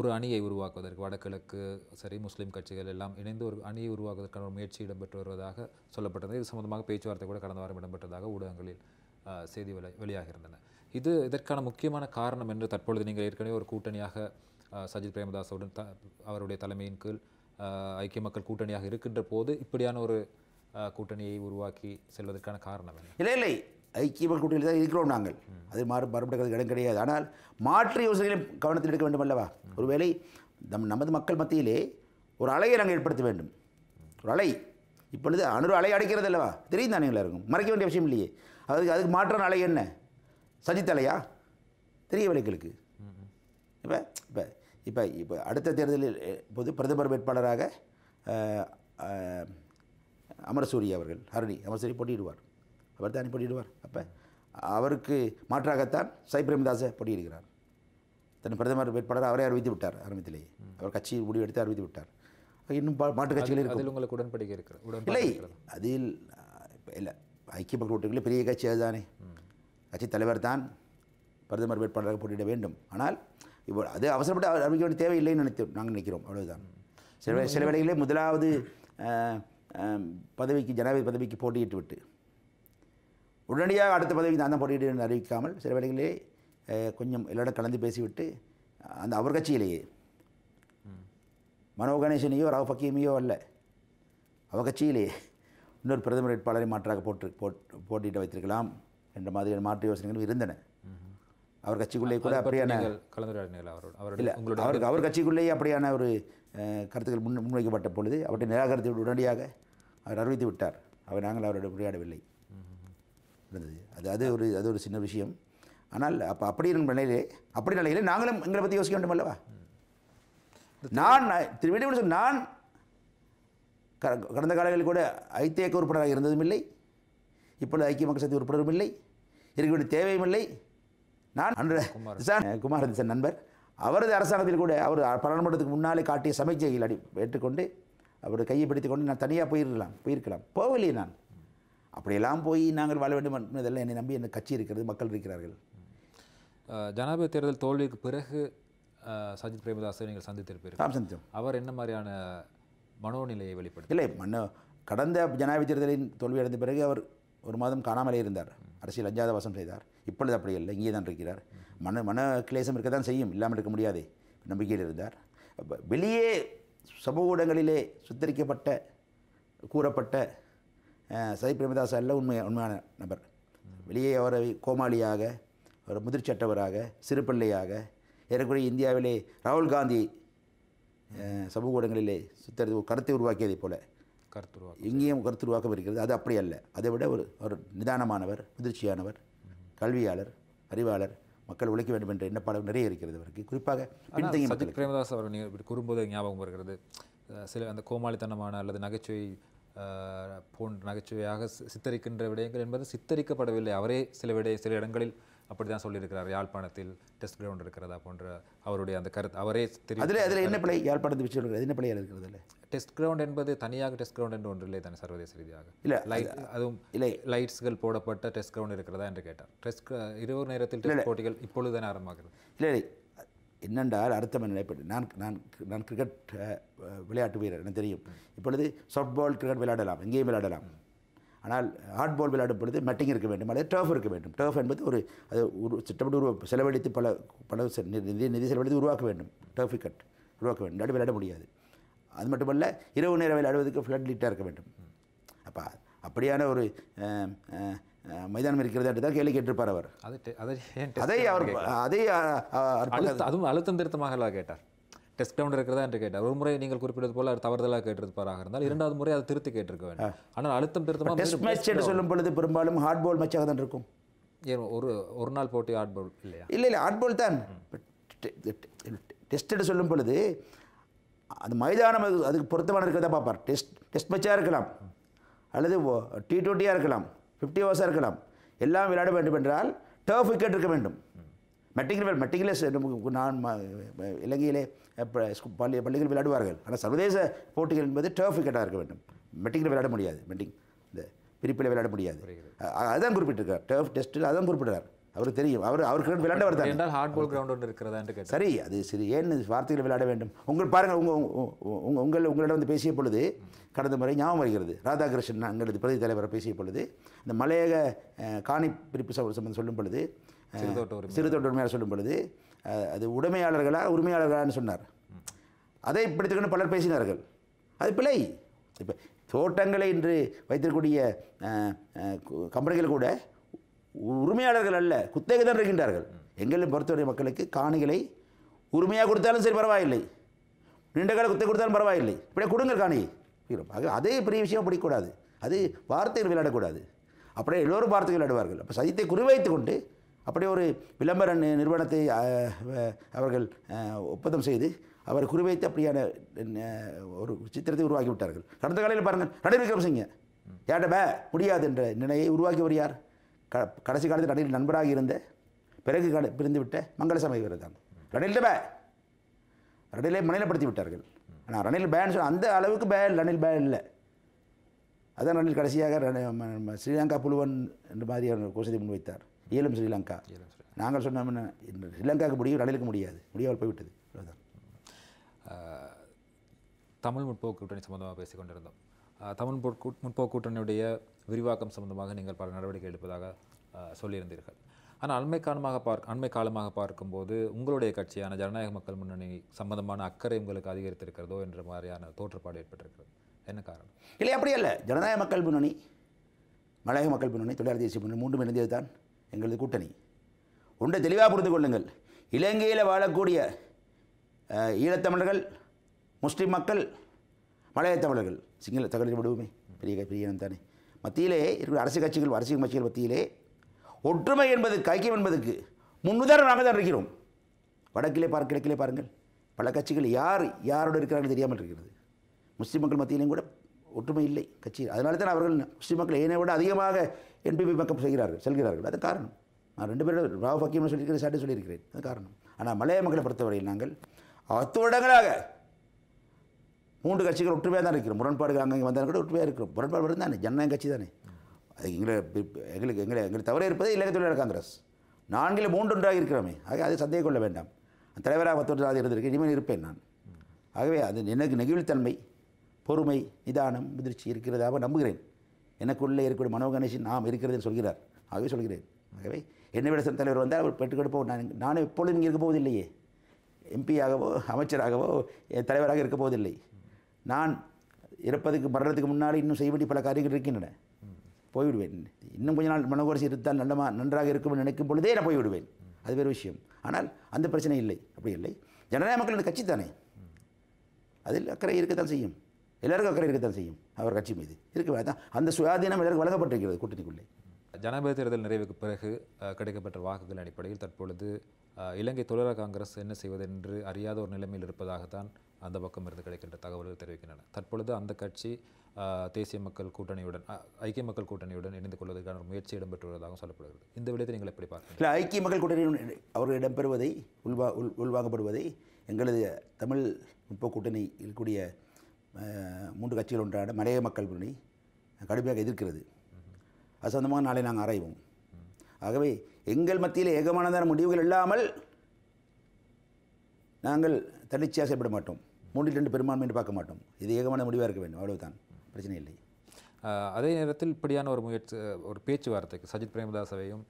ஒரு அணியை உருவாக்குவதற்கு வடகிழக்கு சரி முஸ்லீம் கட்சிகள் எல்லாம் இணைந்து ஒரு அணியை உருவாக்குவதற்கான ஒரு முயற்சி இடம்பெற்று வருவதாக சொல்லப்பட்டது இது சம்பந்தமாக பேச்சுவார்த்தை கூட கடந்த வாரம் இடம்பெற்றதாக ஊடகங்களில் செய்தி வெளி வெளியாகியிருந்தன இது இதற்கான முக்கியமான காரணம் என்று தற்பொழுது நீங்கள் ஏற்கனவே ஒரு கூட்டணியாக சஜித் பிரேமதாசவுடன் த அவருடைய தலைமையின் கீழ் ஐக்கிய மக்கள் கூட்டணியாக இருக்கின்ற போது இப்படியான ஒரு கூட்டணியை உருவாக்கி செல்வதற்கான காரணம் இல்லை இல்லை ஐக்கிய கூட்டத்தில் தான் இருக்கிறோம் நாங்கள் அது மாறு மறுபடியும் இடம் கிடையாது ஆனால் மாற்று யோசனைகளை கவனத்தில் எடுக்க வேண்டும் அல்லவா ஒருவேளை நம் நமது மக்கள் மத்தியிலே ஒரு அலையை நாங்கள் ஏற்படுத்த வேண்டும் ஒரு அலை இப்பொழுது அணுறு அலை அடைக்கிறது அல்லவா தெரியும் தானே எல்லாருக்கும் மறைக்க வேண்டிய விஷயம் இல்லையே அதுக்கு அதுக்கு மாற்றான அலை என்ன சஜித் அலையா வழிகளுக்கு இப்போ இப்போ இப்போ இப்போ அடுத்த தேர்தலில் பொது பிரதமர் வேட்பாளராக அமரசூரி அவர்கள் ஹரணி அமரசூரி போட்டியிடுவார் அவர் தானே போட்டியிடுவார் அப்போ அவருக்கு மாற்றாகத்தான் சை பிரேமதாசை போட்டியிடுகிறார் தன் பிரதமர் வேட்பாளர் அவரே அறிவித்து விட்டார் ஆரம்பத்திலேயே அவர் கட்சி முடிவெடுத்து அறிவித்து விட்டார் இன்னும் மாட்டு கட்சிகள் இருக்கு உங்களுக்கு உடன்படிக்கை இருக்கிறது இல்லை அதில் இல்லை ஐக்கிய மக்கள் கூட்டங்களில் பெரிய கட்சி அதுதானே கட்சி தலைவர் தான் பிரதமர் வேட்பாளராக போட்டியிட வேண்டும் ஆனால் இப்போ அது அவசரப்பட்டு அறிவிக்க வேண்டிய தேவையில்லைன்னு நினைத்து நாங்கள் நினைக்கிறோம் அவ்வளவுதான் சில சில வேளைகளே முதலாவது பதவிக்கு ஜனாதிபதி பதவிக்கு போட்டியிட்டு விட்டு உடனடியாக அடுத்த பதவிக்கு நான் தான் போட்டியிட அறிவிக்காமல் சில வேளைகளே கொஞ்சம் எல்லோரும் கலந்து பேசிவிட்டு அந்த அவர் கட்சியிலேயே மனோ கணேசனையோ ராவ் ஃபக்கீமையோ அல்ல அவர் கட்சியிலேயே இன்னொரு பிரதமர் வேட்பாளரை மாற்றாக போட்டு போட் போட்டியிட்டு வைத்திருக்கலாம் என்ற மாதிரியான மாற்று யோசனைகளும் இருந்தன அவர் கட்சிக்குள்ளே கூட அப்படியான இல்லை அவருக்கு அவர் கட்சிக்குள்ளேயே அப்படியான ஒரு கருத்துக்கள் முன் முன்வைக்கப்பட்ட பொழுது அவற்றை நிராகரித்து உடனடியாக அவர் அறிவித்து விட்டார் அவர் நாங்கள் அவரோட உரையாடவில்லை இருந்தது அது அது ஒரு அது ஒரு சின்ன விஷயம் ஆனால் அப்போ அப்படி இருக்கும் நிலையிலே அப்படி நிலையிலே நாங்களும் எங்களை பற்றி யோசிக்க வேண்டும் அல்லவா நான் திரு வேண்டிய நான் கடந்த காலங்களில் கூட ஐத்திய உறுப்பினராக இருந்ததும் இல்லை இப்பொழுது ஐக்கிய மக்கள் சக்தி உறுப்பினரும் இல்லை இருக்க வேண்டிய தேவையும் இல்லை நான் குமார் குமாரதிசன் நண்பர் அவரது அரசாங்கத்தில் கூட அவர் பாராளுமன்றத்துக்கு முன்னாலே காட்டிய சமைச்சையில் அடி ஏற்றுக்கொண்டு அவரை கையை பிடித்து கொண்டு நான் தனியாக போயிருக்கலாம் போயிருக்கலாம் போகலையே நான் அப்படியெல்லாம் போய் நாங்கள் வாழ வேண்டும் இதெல்லாம் என்னை நம்பி என்ன கட்சி இருக்கிறது மக்கள் இருக்கிறார்கள் ஜனாதிபதி தேர்தல் தோல்விக்கு பிறகு சஜித் பிரேமதாஸை நீங்கள் சந்தித்திருப்பீர்கள் நாம் சந்தித்தோம் அவர் என்ன மாதிரியான மனோநிலையை வெளிப்படுத்தி இல்லை மன்னோ கடந்த ஜனாதிபதி தேர்தலின் தோல்வி அடைந்த பிறகு அவர் ஒரு மாதம் காணாமலே இருந்தார் அரசியல் அஞ்சாத வாசம் செய்தார் இப்பொழுது அப்படி இல்லை இங்கே தான் இருக்கிறார் மன மன கிளேசம் இருக்க தான் செய்யும் இல்லாமல் இருக்க முடியாதே நம்பிக்கையில் இருந்தார் வெளியே சமூக ஊடகங்களிலே சுத்தரிக்கப்பட்ட கூறப்பட்ட சதி பிரேமதாஸ் அல்ல உண்மை உண்மையான நபர் வெளியே அவரை கோமாளியாக ஒரு முதிர்ச்சட்டவராக சிறுபிள்ளையாக ஏறக்குறைய இந்தியாவிலே ராகுல் காந்தி சமூக ஊடகங்களிலே ஒரு கருத்தை உருவாக்கியதைப் போல கருத்துருவாக்கம் இங்கேயும் உருவாக்கம் இருக்கிறது அது அப்படி அல்ல அதை விட ஒரு ஒரு நிதானமானவர் முதிர்ச்சியானவர் கல்வியாளர் அறிவாளர் மக்கள் உழைக்க வேண்டும் என்ற எண்ணப்பாடம் நிறைய இருக்கிறது அவருக்கு குறிப்பாக பிரேமதாஸ் அவர் நீங்கள் இப்படி கூறும்போது ஞாபகம் வருகிறது சில அந்த கோமாளித்தனமான அல்லது நகைச்சுவை போன்ற நகைச்சுவையாக சித்தரிக்கின்ற விடயங்கள் என்பது சித்தரிக்கப்படவில்லை அவரே சில விட சில இடங்களில் அப்படி தான் சொல்லியிருக்கிறார் யாழ்ப்பாணத்தில் டெஸ்ட் கிரவுண்ட் இருக்கிறதா போன்ற அவருடைய அந்த கருத்து அவரே தெரியும் அதில் அதில் என்ன பிள்ளை யாழ்ப்பாணத்தை வச்சு சொல்கிறது என்ன பிள்ளை இருக்கிறது இல்லை டெஸ்ட் கிரவுண்ட் என்பது தனியாக டெஸ்ட் கிரவுண்ட் என்று ஒன்று இல்லை தானே சர்வதேச ரீதியாக இல்லை லைட் அதுவும் இல்லை லைட்ஸ்கள் போடப்பட்ட டெஸ்ட் கிரவுண்ட் இருக்கிறதா என்று கேட்டார் டெஸ்ட் இரவு நேரத்தில் டெஸ்ட் போட்டிகள் இப்பொழுது தானே ஆரம்பமாகிறது இல்லை என்னென்றால் அர்த்தம் என்ன நான் நான் நான் கிரிக்கெட் விளையாட்டு வீரர் எனக்கு தெரியும் இப்பொழுது சாஃப்ட்பால் கிரிக்கெட் விளையாடலாம் எங்கேயும் விளையாடலாம் ஆனால் ஹார்ட் பால் விளையாடும் பொழுது மெட்டிங் இருக்க வேண்டும் அல்லது டர்ஃப் இருக்க வேண்டும் டர்ஃப் என்பது ஒரு அது ஒரு சிட்டப்பட்டு உருவ செலவழித்து பல பல நிதி நிதி செலவழித்து உருவாக்க வேண்டும் டர்ஃப் கட் உருவாக்க வேண்டும் விளையாட விளையாட முடியாது அது மட்டுமல்ல இரவு நேரம் விளையாடுவதற்கு ஃப்ளட் லிட்டாக இருக்க வேண்டும் அப்போ அப்படியான ஒரு மைதானம் இருக்கிறது என்று தான் கேள்வி கேட்டிருப்பார் அவர் அதை அவர் அதை அதுவும் அழுத்தம் திருத்தமாக கேட்டார் டெஸ்ட் கிரவுண்ட் இருக்கிறதா என்று கேட்டார் ஒரு முறை நீங்கள் குறிப்பிட்டது போல அவர் தவறுதலாக கேட்டிருப்பாராக இருந்தால் இரண்டாவது முறை அதை திருத்தி கேட்டிருக்க வேண்டும் ஆனால் அழுத்தம் திருத்தமாக டெஸ்ட் மேட்ச் என்று சொல்லும் பொழுது பெரும்பாலும் ஹார்ட் பால் மேட்சாக தான் இருக்கும் ஏன் ஒரு ஒரு நாள் போட்டி ஹார்ட் பால் இல்லையா இல்லை இல்லை ஹார்ட் பால் தான் டெஸ்ட் என்று சொல்லும் பொழுது அந்த மைதானம் அதுக்கு பொருத்தமான இருக்கிறதா பார்ப்பார் டெஸ்ட் டெஸ்ட் மேட்சாக இருக்கலாம் அல்லது டி ட்வெண்ட்டியாக இருக்கலாம் ஃபிஃப்டி ஓவர்ஸாக இருக்கலாம் எல்லாம் விளையாட வேண்டும் என்றால் டர்ஃப் விக்கெட் இருக்க வேண்டும் மெட்டிங்கில் மெட்டிங்கிலே நான் இலங்கையிலே பள்ளி பள்ளிகள் விளையாடுவார்கள் ஆனால் சர்வதேச போட்டிகள் என்பது டர்ஃப் விக்கெட்டாக இருக்க வேண்டும் மெட்டிங்கில் விளையாட முடியாது மெட்டிங் இந்த பிரிப்பில் விளையாட முடியாது அதான் குறிப்பிட்டிருக்கார் டர்ஃப் டெஸ்ட்டில் அதுதான் குறிப்பிட்டார் அவருக்கு தெரியும் அவர் அவருக்கு விளையாட வருது என்றால் ஹார்ட் பால் கிரவுண்ட் ஒன்று இருக்கிறதா என்று சரி அது சரி ஏன் வார்த்தைகளை விளையாட வேண்டும் உங்கள் பாருங்கள் உங்கள் உங்கள் உங்கள் உங்களிடம் வந்து பேசிய பொழுது கடந்த முறை ஞாபகம் வருகிறது ராதாகிருஷ்ணன் எங்களது பிரதி தலைவரை பேசிய பொழுது இந்த மலையக காணி பிரிப்பு சம்பந்தம் சொல்லும் பொழுது சிறுதொட்டு உரிமையாளர் சொல்லும் பொழுது அது உடைமையாளர்களா உரிமையாளர்களான்னு சொன்னார் அதை பிடித்துக்கொண்டு பலர் பேசினார்கள் அது பிழை இப்போ தோட்டங்களை இன்று வைத்திருக்கக்கூடிய கம்பெனிகள் கூட உரிமையாளர்கள் அல்ல குத்தகைதான் இருக்கின்றார்கள் எங்களை பொறுத்தவரை மக்களுக்கு காணிகளை உரிமையாக கொடுத்தாலும் சரி பரவாயில்லை நீண்ட கால குத்தை கொடுத்தாலும் பரவாயில்லை இப்படியே கொடுங்க காணியை அதே பெரிய விஷயம் பிடிக்கக்கூடாது அது வார்த்தைகள் விளையாடக்கூடாது அப்படியே எல்லோரும் வார்த்தைகள் விளையாடுவார்கள் அப்போ சதித்தை குறிவைத்து கொண்டு அப்படியே ஒரு விளம்பர நிறுவனத்தை அவர்கள் ஒப்பந்தம் செய்து அவர் குறிவைத்து அப்படியான ஒரு சித்திரத்தை உருவாக்கி விட்டார்கள் கடந்த காலையில் பாருங்கள் ரணவீர் விக்ரம் சிங்க பே முடியாது என்ற நிலையை உருவாக்கி யார் க கடைசி காலத்தில் ரணில் நண்பராக இருந்த பிறகு கால பிரிந்து விட்ட மங்களசாமி இவர் தான் ரணில் பே ரணிலே மனிதப்படுத்தி விட்டார்கள் ஆனால் ரணில் பேன்னு சொன்ன அந்த அளவுக்கு பே ரணில் பே இல்லை அதான் ரணில் கடைசியாக ஸ்ரீலங்கா புலுவன் என்ற மாதிரியான கோஷத்தை முன்வைத்தார் இயலும் ஸ்ரீலங்கா நாங்கள் சொன்னோம்னா ஸ்ரீலங்காவுக்கு முடியும் ரணிலுக்கு முடியாது முடியாமல் போய்விட்டது அவ்வளோதான் தமிழ் முற்போக்கு கூட்டணி சம்மந்தமாக பேசிக்கொண்டிருந்தோம் தமிழ் முற்போக்கு கூட்டணியுடைய விரிவாக்கம் சம்பந்தமாக நீங்கள் பல நடவடிக்கை எடுப்பதாக சொல்லியிருந்தீர்கள் ஆனால் அண்மை காலமாக பார்க்க அண்மை காலமாக பார்க்கும்போது உங்களுடைய கட்சியான ஜனநாயக மக்கள் முன்னணி சம்பந்தமான அக்கறை உங்களுக்கு அதிகரித்திருக்கிறதோ என்ற மாதிரியான தோற்றுப்பாடு ஏற்பட்டிருக்கிறது என்ன காரணம் இல்லை அப்படி அல்ல ஜனநாயக மக்கள் முன்னணி மலையக மக்கள் முன்னணி தொழிலாளர் தேசிய முன்னணி மூன்றும் இணைந்ததுதான் எங்களது கூட்டணி ஒன்றை தெளிவாக புரிந்து கொள்ளுங்கள் இலங்கையில் வாழக்கூடிய ஈழத்தமிழர்கள் முஸ்லீம் மக்கள் மலைய தமிழர்கள் சிங்கள தகவல் விடுவோமே பெரிய பெரிய தானே மத்தியிலே இருக்கிற அரசியல் கட்சிகள் அரசியல் கட்சிகள் மத்தியிலே ஒற்றுமை என்பது ஐக்கியம் என்பதற்கு முன்னுதாரணமாக தான் இருக்கிறோம் வடக்கிலே பார்க்க கிழக்கிலே பாருங்கள் பல கட்சிகள் யார் யாரோடு இருக்கிறார்கள் தெரியாமல் இருக்கிறது முஸ்லீம் மக்கள் மத்தியிலையும் கூட ஒற்றுமை இல்லை கட்சி அதனால தான் அவர்கள் முஸ்லீம் மக்கள் ஏனை விட அதிகமாக என்பிபி பக்கம் செய்கிறார்கள் செல்கிறார்கள் அது காரணம் நான் ரெண்டு பேரும் ராவ் ஹக்கீம்னு சொல்லியிருக்கிறேன் சாட்டை சொல்லியிருக்கிறேன் அது காரணம் ஆனால் மலைய மக்களை பொறுத்தவரையில் நாங்கள் அத்தோடங்களாக மூன்று கட்சிகள் ஒற்றுமையாக தான் இருக்கிறோம் முரண்பாடு அங்கே வந்தாலும் கூட ஒற்றுமையாக இருக்கிறோம் முரண்பாடு வரும் தானே ஜனநாயக கட்சி தானே அது எங்களை எங்களுக்கு எங்களை எங்களுக்கு தவறே இருப்பதே இலங்கை தொழிலாளர் காங்கிரஸ் நான்கில் மூன்றொன்றாக இருக்கிறோமே ஆக அதை சந்தேகம் கொள்ள வேண்டாம் தலைவராக பத்தொன்றாவது இருந்திருக்கேன் இனிமேல் இருப்பேன் நான் ஆகவே அது எனக்கு தன்மை பொறுமை நிதானம் முதிர்ச்சி இருக்கிறதாக நம்புகிறேன் எனக்குள்ளே இருக்கக்கூடிய மனோ கணேசன் நாம் இருக்கிறது சொல்கிறார் ஆகவே சொல்கிறேன் ஆகவே என்னை விட தலைவர் வந்தால் அவர் பெற்றுக்கொடுப்போம் நான் நானும் எப்பொழுதும் இங்கே இருக்க போவதில்லையே எம்பியாகவோ அமைச்சராகவோ தலைவராக இருக்க போவதில்லை நான் இறப்பதுக்கு மரணத்துக்கு முன்னால் இன்னும் செய்ய வேண்டிய பல காரியங்கள் இருக்கின்றன போய்விடுவேன் இன்னும் கொஞ்ச நாள் மனோகரசி இருந்தால் நல்லமா நன்றாக இருக்கும் நினைக்கும் பொழுதே நான் போய்விடுவேன் அது வேறு விஷயம் ஆனால் அந்த பிரச்சனை இல்லை அப்படி இல்லை ஜனநாயக மக்களின் கட்சி தானே அதில் அக்கறை இருக்கத்தான் செய்யும் எல்லாருக்கும் அக்கறை இருக்கத்தான் செய்யும் அவர் கட்சி மீது இருக்க தான் அந்த சுயாதீனம் எல்லாருக்கும் வழங்கப்பட்டிருக்கிறது கூட்டணிக்குள்ளே ஜனாதிபதி தேர்தல் நிறைவுக்கு பிறகு கிடைக்கப்பட்ட வாக்குகள் அடிப்படையில் தற்பொழுது இலங்கை தொழிலாளர் காங்கிரஸ் என்ன செய்வது என்று அறியாத ஒரு நிலைமையில் இருப்பதாகத்தான் அந்த பக்கம் இருந்து கிடைக்கின்ற தகவல்கள் தெரிவிக்கின்றன தற்பொழுது அந்த கட்சி தேசிய மக்கள் கூட்டணியுடன் ஐக்கிய மக்கள் கூட்டணியுடன் இணைந்து கொள்வதற்கான முயற்சி இடம்பெற்று வருவதாகவும் சொல்லப்படுகிறது இந்த விடயத்தை நீங்கள் எப்படி பார்க்கலாம் இல்லை ஐக்கிய மக்கள் கூட்டணியுடன் அவர்கள் இடம்பெறுவதை உள்வா உள் உள்வாங்கப்படுவதை எங்களது தமிழ் நுட்ப கூட்டணி இருக்கக்கூடிய மூன்று கட்சிகள் ஒன்றான மலைய மக்கள் கூட்டணி கடுமையாக எதிர்க்கிறது அது சொந்தமாக நாளை நாங்கள் ஆராய்வோம் ஆகவே எங்கள் மத்தியில் ஏகமானதான முடிவுகள் இல்லாமல் நாங்கள் தன்னிச்சையாக செயல்பட மாட்டோம் மூன்றில் ரெண்டு பெரும்பான்மை பார்க்க மாட்டோம் இது ஏகமான முடிவாக இருக்க வேண்டும் அவ்வளவுதான் பிரச்சனை இல்லை அதே நேரத்தில் இப்படியான ஒரு முயற்சி ஒரு பேச்சுவார்த்தைக்கு சஜித் பிரேமதாசவையும்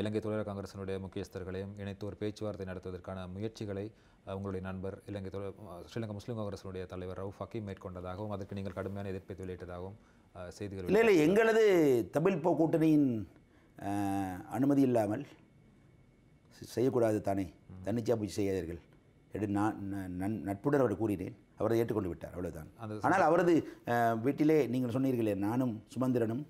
இலங்கை தொழிலாளர் காங்கிரசினுடைய முக்கியஸ்தர்களையும் இணைத்து ஒரு பேச்சுவார்த்தை நடத்துவதற்கான முயற்சிகளை உங்களுடைய நண்பர் இலங்கை தொழில் ஸ்ரீலங்கா முஸ்லீம் காங்கிரசினுடைய தலைவர் ரவு ஃபக்கீம் மேற்கொண்டதாகவும் அதற்கு நீங்கள் கடுமையான எதிர்ப்பை வெளியிட்டதாகவும் செய்திகள் இல்லை இல்லை எங்களது தமிழ் போ கூட்டணியின் அனுமதி இல்லாமல் செய்யக்கூடாது தானே தன்னிச்சா பூச்சி செய்யாதீர்கள் என்று நான் நட்புடன் அவர் கூறினேன் அவரை ஏற்றுக்கொண்டு விட்டார் அவ்வளோதான் ஆனால் அவரது வீட்டிலே நீங்கள் சொன்னீர்களே நானும் சுமந்திரனும்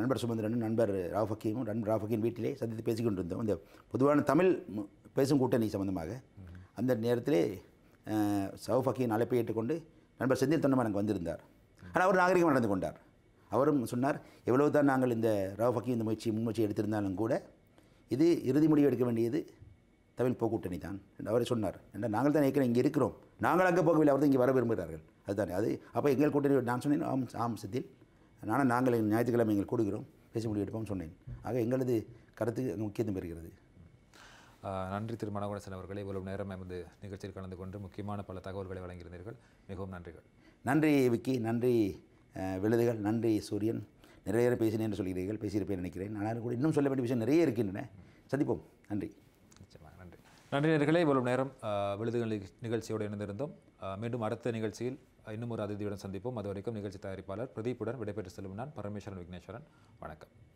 நண்பர் சுமந்திரனும் நண்பர் ராஃபக்கீமும் நண்பர் ராஃபக்கியின் வீட்டிலே சந்தித்து பேசிக்கொண்டிருந்தோம் இந்த பொதுவான தமிழ் பேசும் கூட்டணி சம்மந்தமாக அந்த நேரத்திலே சவுஃபக்கியின் அழைப்பை ஏற்றுக்கொண்டு நண்பர் செந்தில் தொண்டமான் அங்கே வந்திருந்தார் ஆனால் அவர் நாகரிகம் நடந்து கொண்டார் அவரும் சொன்னார் எவ்வளவு தான் நாங்கள் இந்த ராவ் ஃபக்கி இந்த முயற்சி முன்முயற்சி எடுத்திருந்தாலும் கூட இது இறுதி முடிவு எடுக்க வேண்டியது தமிழ் போக்கூட்டணி தான் என்று சொன்னார் என்ன நாங்கள் தான் ஏற்கனவே இங்கே இருக்கிறோம் நாங்கள் அங்கே போகவில்லை அவர் இங்கே வர விரும்புகிறார்கள் அதுதானே அது அப்போ எங்கள் கூட்டணி நான் சொன்னேன் ஆம் ஆம் சித்தில் நானும் நாங்கள் ஞாயிற்றுக்கிழமை எங்கள் கொடுக்கிறோம் பேசி முடிவெடுப்போம்னு சொன்னேன் ஆக எங்களது கருத்துக்கு முக்கியத்துவம் பெறுகிறது நன்றி திரு மனகுணசன் அவர்களை இவ்வளவு நேரம் எமது நிகழ்ச்சியில் கலந்து கொண்டு முக்கியமான பல தகவல்களை வழங்கியிருந்தீர்கள் மிகவும் நன்றிகள் நன்றி விக்கி நன்றி விழுதுகள் நன்றி சூரியன் நிறைய பேசினேன் என்று சொல்கிறீர்கள் பேசியிருப்பேன் நினைக்கிறேன் ஆனால் கூட இன்னும் சொல்ல வேண்டிய விஷயம் நிறைய இருக்கின்றன சந்திப்போம் நன்றி நன்றி நேர்களே இவ்வளவு நேரம் விழுதுகள் நிகழ்ச்சியோடு இணைந்திருந்தோம் மீண்டும் அடுத்த நிகழ்ச்சியில் இன்னும் ஒரு அதிதியுடன் சந்திப்போம் அதுவரைக்கும் நிகழ்ச்சி தயாரிப்பாளர் பிரதீப்புடன் விடைபெற்று செல்லும் நான் பரமேஸ்வரன் விக்னேஸ்வரன் வணக்கம்